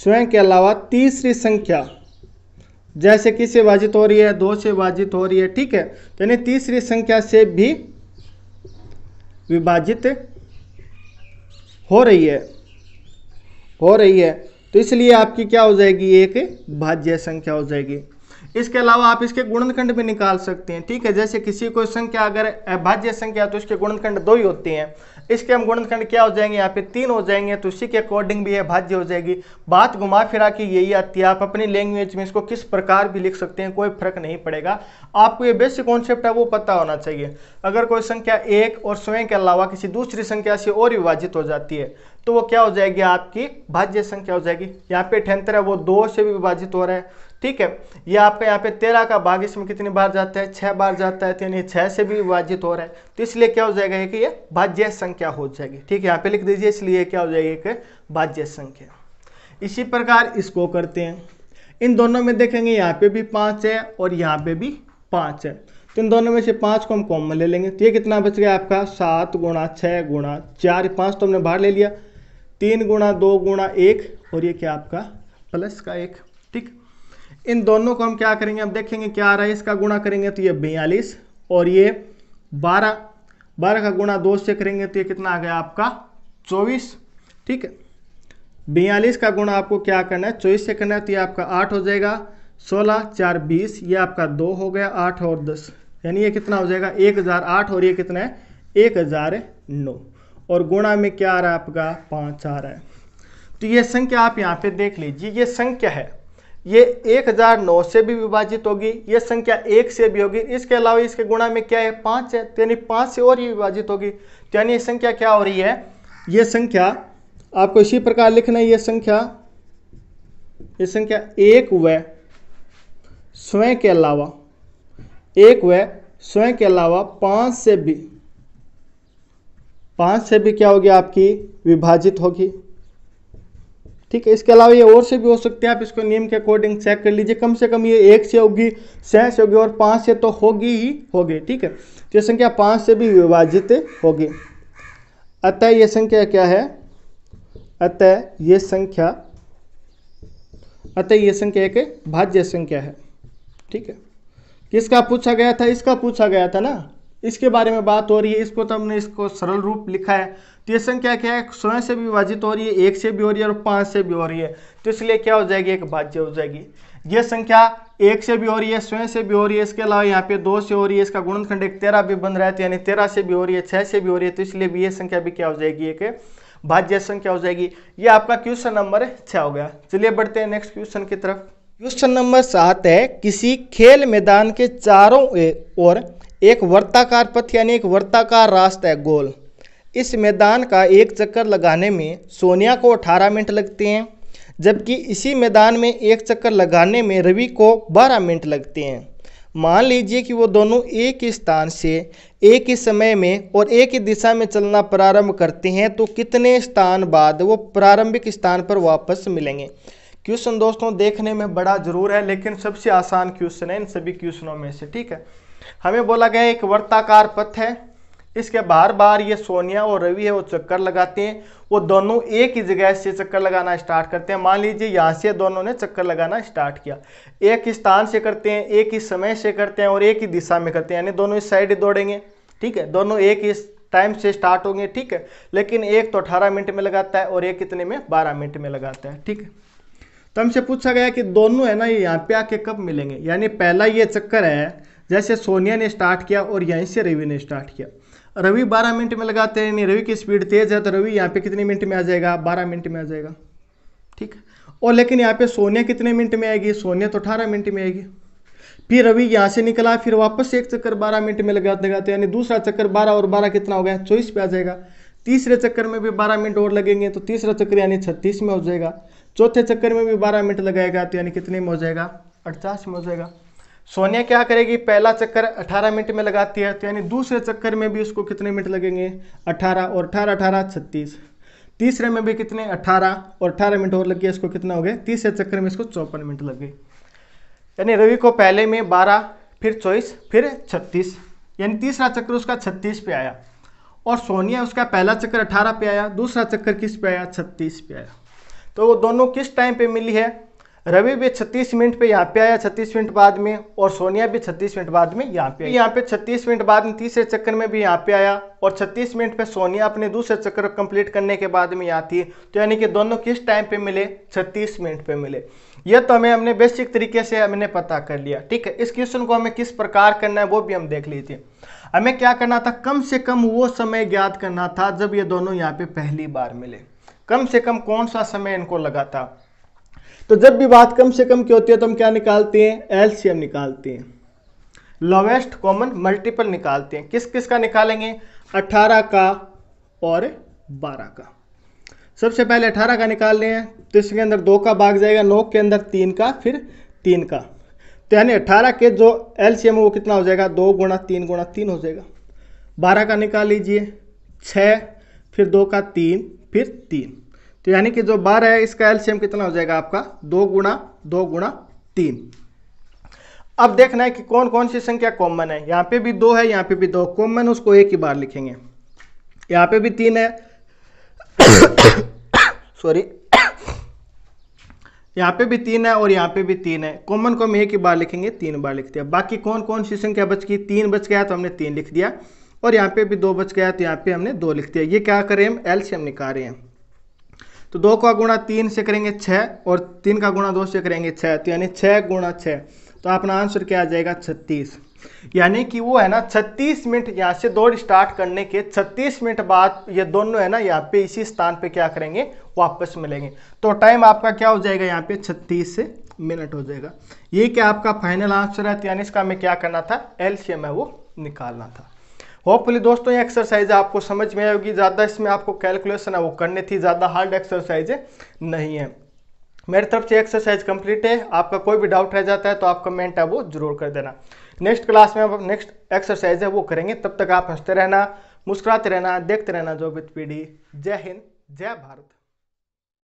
स्वयं के अलावा तीसरी संख्या जैसे किससे विभाजित हो रही है दो से विभाजित हो रही है ठीक है यानी तीसरी संख्या से भी विभाजित हो रही है हो रही है तो इसलिए आपकी क्या हो जाएगी एक भाज्य संख्या हो जाएगी इसके अलावा आप इसके गुणनखंड भी निकाल सकते हैं ठीक है जैसे किसी को संख्या अगर भाज्य संख्या तो इसके गुणनखंड दो ही होते हैं इसके हम गुणनखंड क्या हो जाएंगे यहाँ पे तीन हो जाएंगे तो उसी के अकॉर्डिंग भी यह भाज्य हो जाएगी बात घुमा फिरा के यही आती है आप अपनी लैंग्वेज में इसको किस प्रकार भी लिख सकते हैं कोई फर्क नहीं पड़ेगा आपको ये बेसिक कॉन्सेप्ट है वो पता होना चाहिए अगर कोई संख्या एक और स्वयं के अलावा किसी दूसरी संख्या से और विभाजित हो जाती है तो वो क्या हो जाएगी आपकी भाज्य संख्या हो जाएगी यहाँ पे ठेंतर है वो दो से भी विभाजित हो रहा है ठीक है ये आपका यहाँ पे तेरह का भाग इसमें कितनी बार जाता है छह बार जाता है तो यानी छह से भी विभाजित हो रहा है तो इसलिए क्या हो जाएगा कि ये भाज्य संख्या हो जाएगी ठीक है यहाँ पे लिख दीजिए इसलिए क्या हो जाएगी कि भाज्य संख्या इसी प्रकार इसको करते हैं इन दोनों में देखेंगे यहाँ पे भी पांच है और यहाँ पे भी पांच है तो इन दोनों में से पांच को हम कॉमन ले लेंगे तो ये कितना बच गया आपका सात गुणा छः गुणा चार पाँच तो हमने बाहर ले लिया तीन गुणा दो गुणा एक और ये क्या आपका प्लस का एक इन दोनों को हम क्या करेंगे अब देखेंगे क्या आ रहा है इसका गुणा करेंगे तो ये बयालीस और ये बारह बारह का गुणा दो से करेंगे तो ये कितना आ गया आपका चौबीस ठीक है बयालीस का गुणा आपको क्या करना है चौबीस से करना है तो ये आपका आठ हो जाएगा सोलह चार बीस ये आपका दो हो गया आठ और दस यानी ये कितना हो जाएगा एक हज़ार आठ और ये कितना है एक हज़ार नौ और गुणा में क्या आ रहा है आपका पाँच आ रहा है तो ये संख्या आप यहाँ पे देख लीजिए ये संख्या है ये 1009 से भी विभाजित होगी ये संख्या एक से भी होगी इसके अलावा इसके गुणा में क्या है पाँच है तो यानी पाँच से और ही विभाजित होगी तो यानी संख्या क्या हो रही है ये संख्या आपको इसी प्रकार लिखना है ये संख्या ये संख्या एक व स्वयं के अलावा एक व स्वयं के अलावा पाँच से भी पाँच से भी क्या होगी आपकी विभाजित होगी ठीक है इसके अलावा ये और से भी हो सकते हैं आप इसको नियम के अकॉर्डिंग चेक कर लीजिए कम से कम ये एक से होगी छः से होगी और पाँच से तो होगी ही होगी ठीक है तो संख्या पाँच से भी विभाजित होगी अतः ये संख्या क्या है अतः ये संख्या अतः ये संख्या एक भाज्य संख्या है ठीक है किसका पूछा गया था इसका पूछा गया था ना इसके बारे में बात हो रही है इसको तो हमने इसको सरल रूप लिखा है तो ये संख्या क्या है स्वयं से भी विभाजित हो रही है एक से भी हो रही है और पाँच से भी हो रही है तो इसलिए क्या हो जाएगी एक भाज्य हो जाएगी ये संख्या एक से भी हो रही है स्वयं से भी हो रही है इसके अलावा यहाँ पे दो से हो रही है इसका गुणनखंड एक तेरह भी बन रहा है तो यानी तेरह से भी हो रही है छह से भी हो रही है तो इसलिए भी ये संख्या भी क्या हो जाएगी एक भाज्य संख्या हो जाएगी ये आपका क्वेश्चन नंबर छः हो गया चलिए बढ़ते हैं नेक्स्ट क्वेश्चन की तरफ क्वेश्चन नंबर सात है किसी खेल मैदान के चारों ओर एक वर्ताकार पथ यानी एक वर्ताकार रास्ता है गोल इस मैदान का एक चक्कर लगाने में सोनिया को 18 मिनट लगते हैं जबकि इसी मैदान में एक चक्कर लगाने में रवि को 12 मिनट लगते हैं मान लीजिए कि वो दोनों एक ही स्थान से एक ही समय में और एक ही दिशा में चलना प्रारंभ करते हैं तो कितने स्थान बाद वो प्रारंभिक स्थान पर वापस मिलेंगे क्वेश्चन दोस्तों देखने में बड़ा जरूर है लेकिन सबसे आसान क्वेश्चन है इन सभी क्वेश्चनों में से ठीक है हमें बोला गया एक वर्ताकार पथ है इसके बार बार ये सोनिया और रवि है वो चक्कर लगाते हैं वो दोनों एक ही जगह से चक्कर लगाना स्टार्ट करते हैं मान लीजिए यहाँ से दोनों ने चक्कर लगाना स्टार्ट किया एक ही स्थान से करते हैं एक ही समय से करते हैं और एक ही दिशा में करते हैं यानी दोनों इस साइड दौड़ेंगे ठीक है दोनों एक ही टाइम से स्टार्ट होंगे ठीक है लेकिन एक तो अठारह मिनट में लगाता है और एक कितने में बारह मिनट में लगाता है ठीक है तो हमसे पूछा गया कि दोनों है ना ये यहाँ पे आके कब मिलेंगे यानी पहला ये चक्कर है जैसे सोनिया ने स्टार्ट किया और यहीं से रवि ने स्टार्ट किया रवि 12 मिनट में लगाते हैं रवि की स्पीड तेज है तो रवि यहाँ पे कितने मिनट में आ जाएगा 12 मिनट में आ जाएगा ठीक और लेकिन यहाँ पे सोनिया कितने मिनट में आएगी सोनिया तो अठारह मिनट में आएगी फिर रवि यहाँ से निकला फिर वापस एक चक्कर बारह मिनट में लगाते लगाते यानी दूसरा चक्कर बारह और बारह कितना हो गया चौबीस पे आ जाएगा तीसरे चक्कर में भी बारह मिनट और लगेंगे तो तीसरा चक्कर यानी छत्तीस में हो जाएगा चौथे चक्कर में भी बारह मिनट लगाएगा तो यानी कितने में हो जाएगा अड़चास में हो जाएगा सोनिया क्या करेगी पहला चक्कर 18 मिनट में लगाती है तो यानी दूसरे चक्कर में भी उसको कितने मिनट लगेंगे 18 और 18 18 छत्तीस तीसरे में भी कितने 18 और 18 मिनट और लग गया इसको कितना हो गया तीसरे चक्कर में इसको चौपन मिनट लग गए यानी रवि को पहले में 12 फिर चौबीस फिर 36 यानी तीसरा चक्कर उसका 36 पे आया और सोनिया उसका पहला चक्कर अठारह पे आया दूसरा चक्कर किस पे आया छत्तीस पे आया तो वो दोनों किस टाइम पे मिली है रवि भी 36 मिनट पे यहाँ पे आया 36 मिनट बाद में और सोनिया भी 36 मिनट बाद में यहाँ पे यहाँ पे 36 मिनट बाद में तीसरे चक्कर में भी यहाँ पे आया और 36 मिनट पे सोनिया अपने दूसरे चक्कर कंप्लीट करने के बाद में यहाँ थी तो यानी कि दोनों किस टाइम पे मिले 36 मिनट पे मिले यह तो हमें हमने बेसिक तरीके से हमने पता कर लिया ठीक है इस क्वेश्चन को हमें किस प्रकार करना है वो भी हम देख लीजिए हमें क्या करना था कम से कम वो समय ज्ञात करना था जब ये दोनों यहाँ पे पहली बार मिले कम से कम कौन सा समय इनको लगा था तो जब भी बात कम से कम की होती है तो हम क्या निकालते हैं एलसीएम निकालते हैं लोवेस्ट कॉमन मल्टीपल निकालते हैं किस किस का निकालेंगे 18 का और 12 का सबसे पहले 18 का निकाल लें तो इसके अंदर दो का भाग जाएगा नौ के अंदर तीन का फिर तीन का तो यानी 18 के जो एल सी वो कितना हो जाएगा दो गुणा तीन गुणा तीन हो जाएगा बारह का निकाल लीजिए छः फिर दो का तीन फिर तीन तो यानी कि जो बारह है इसका एल्शियम कितना हो जाएगा आपका दो गुणा दो गुणा तीन अब देखना है कि कौन कौन सी संख्या कॉमन है यहाँ पे भी दो है यहाँ पे भी दो कॉमन उसको एक ही बार लिखेंगे यहाँ पे भी तीन है सॉरी यहाँ पे भी तीन है और यहाँ पे भी तीन है कॉमन को हम एक ही बार लिखेंगे तीन बार लिख दिया बाकी कौन कौन सी संख्या बच गई तीन बच गया तो हमने तीन लिख दिया और यहाँ पे भी दो बच गया तो यहाँ पे हमने दो लिख दिया ये क्या करें हम एल्शियम निकाल रहे हैं तो दो का गुणा तीन से करेंगे छः और तीन का गुणा दो से करेंगे छः तो यानी छः गुणा छः तो अपना आंसर क्या आ जाएगा छत्तीस यानी कि वो है ना 36 मिनट यहाँ से दौड़ स्टार्ट करने के 36 मिनट बाद ये दोनों है ना यहाँ पे इसी स्थान पे क्या करेंगे वापस मिलेंगे तो टाइम आपका क्या हो जाएगा यहाँ पे 36 से मिनट हो जाएगा ये क्या आपका फाइनल आंसर है तो यानी इसका हमें क्या करना था एलसीएम है वो निकालना था होपफुली दोस्तों ये एक्सरसाइज आपको समझ में आएगी ज़्यादा इसमें आपको कैलकुलेशन है वो करने थी ज़्यादा हार्ड एक्सरसाइज नहीं है मेरी तरफ से एक्सरसाइज कंप्लीट है आपका कोई भी डाउट रह जाता है तो आप कमेंट है वो जरूर कर देना नेक्स्ट क्लास में आप नेक्स्ट एक्सरसाइज है वो करेंगे तब तक आप हंसते रहना मुस्कुराते रहना देखते रहना जो विद पीढ़ी जय हिंद जय भारत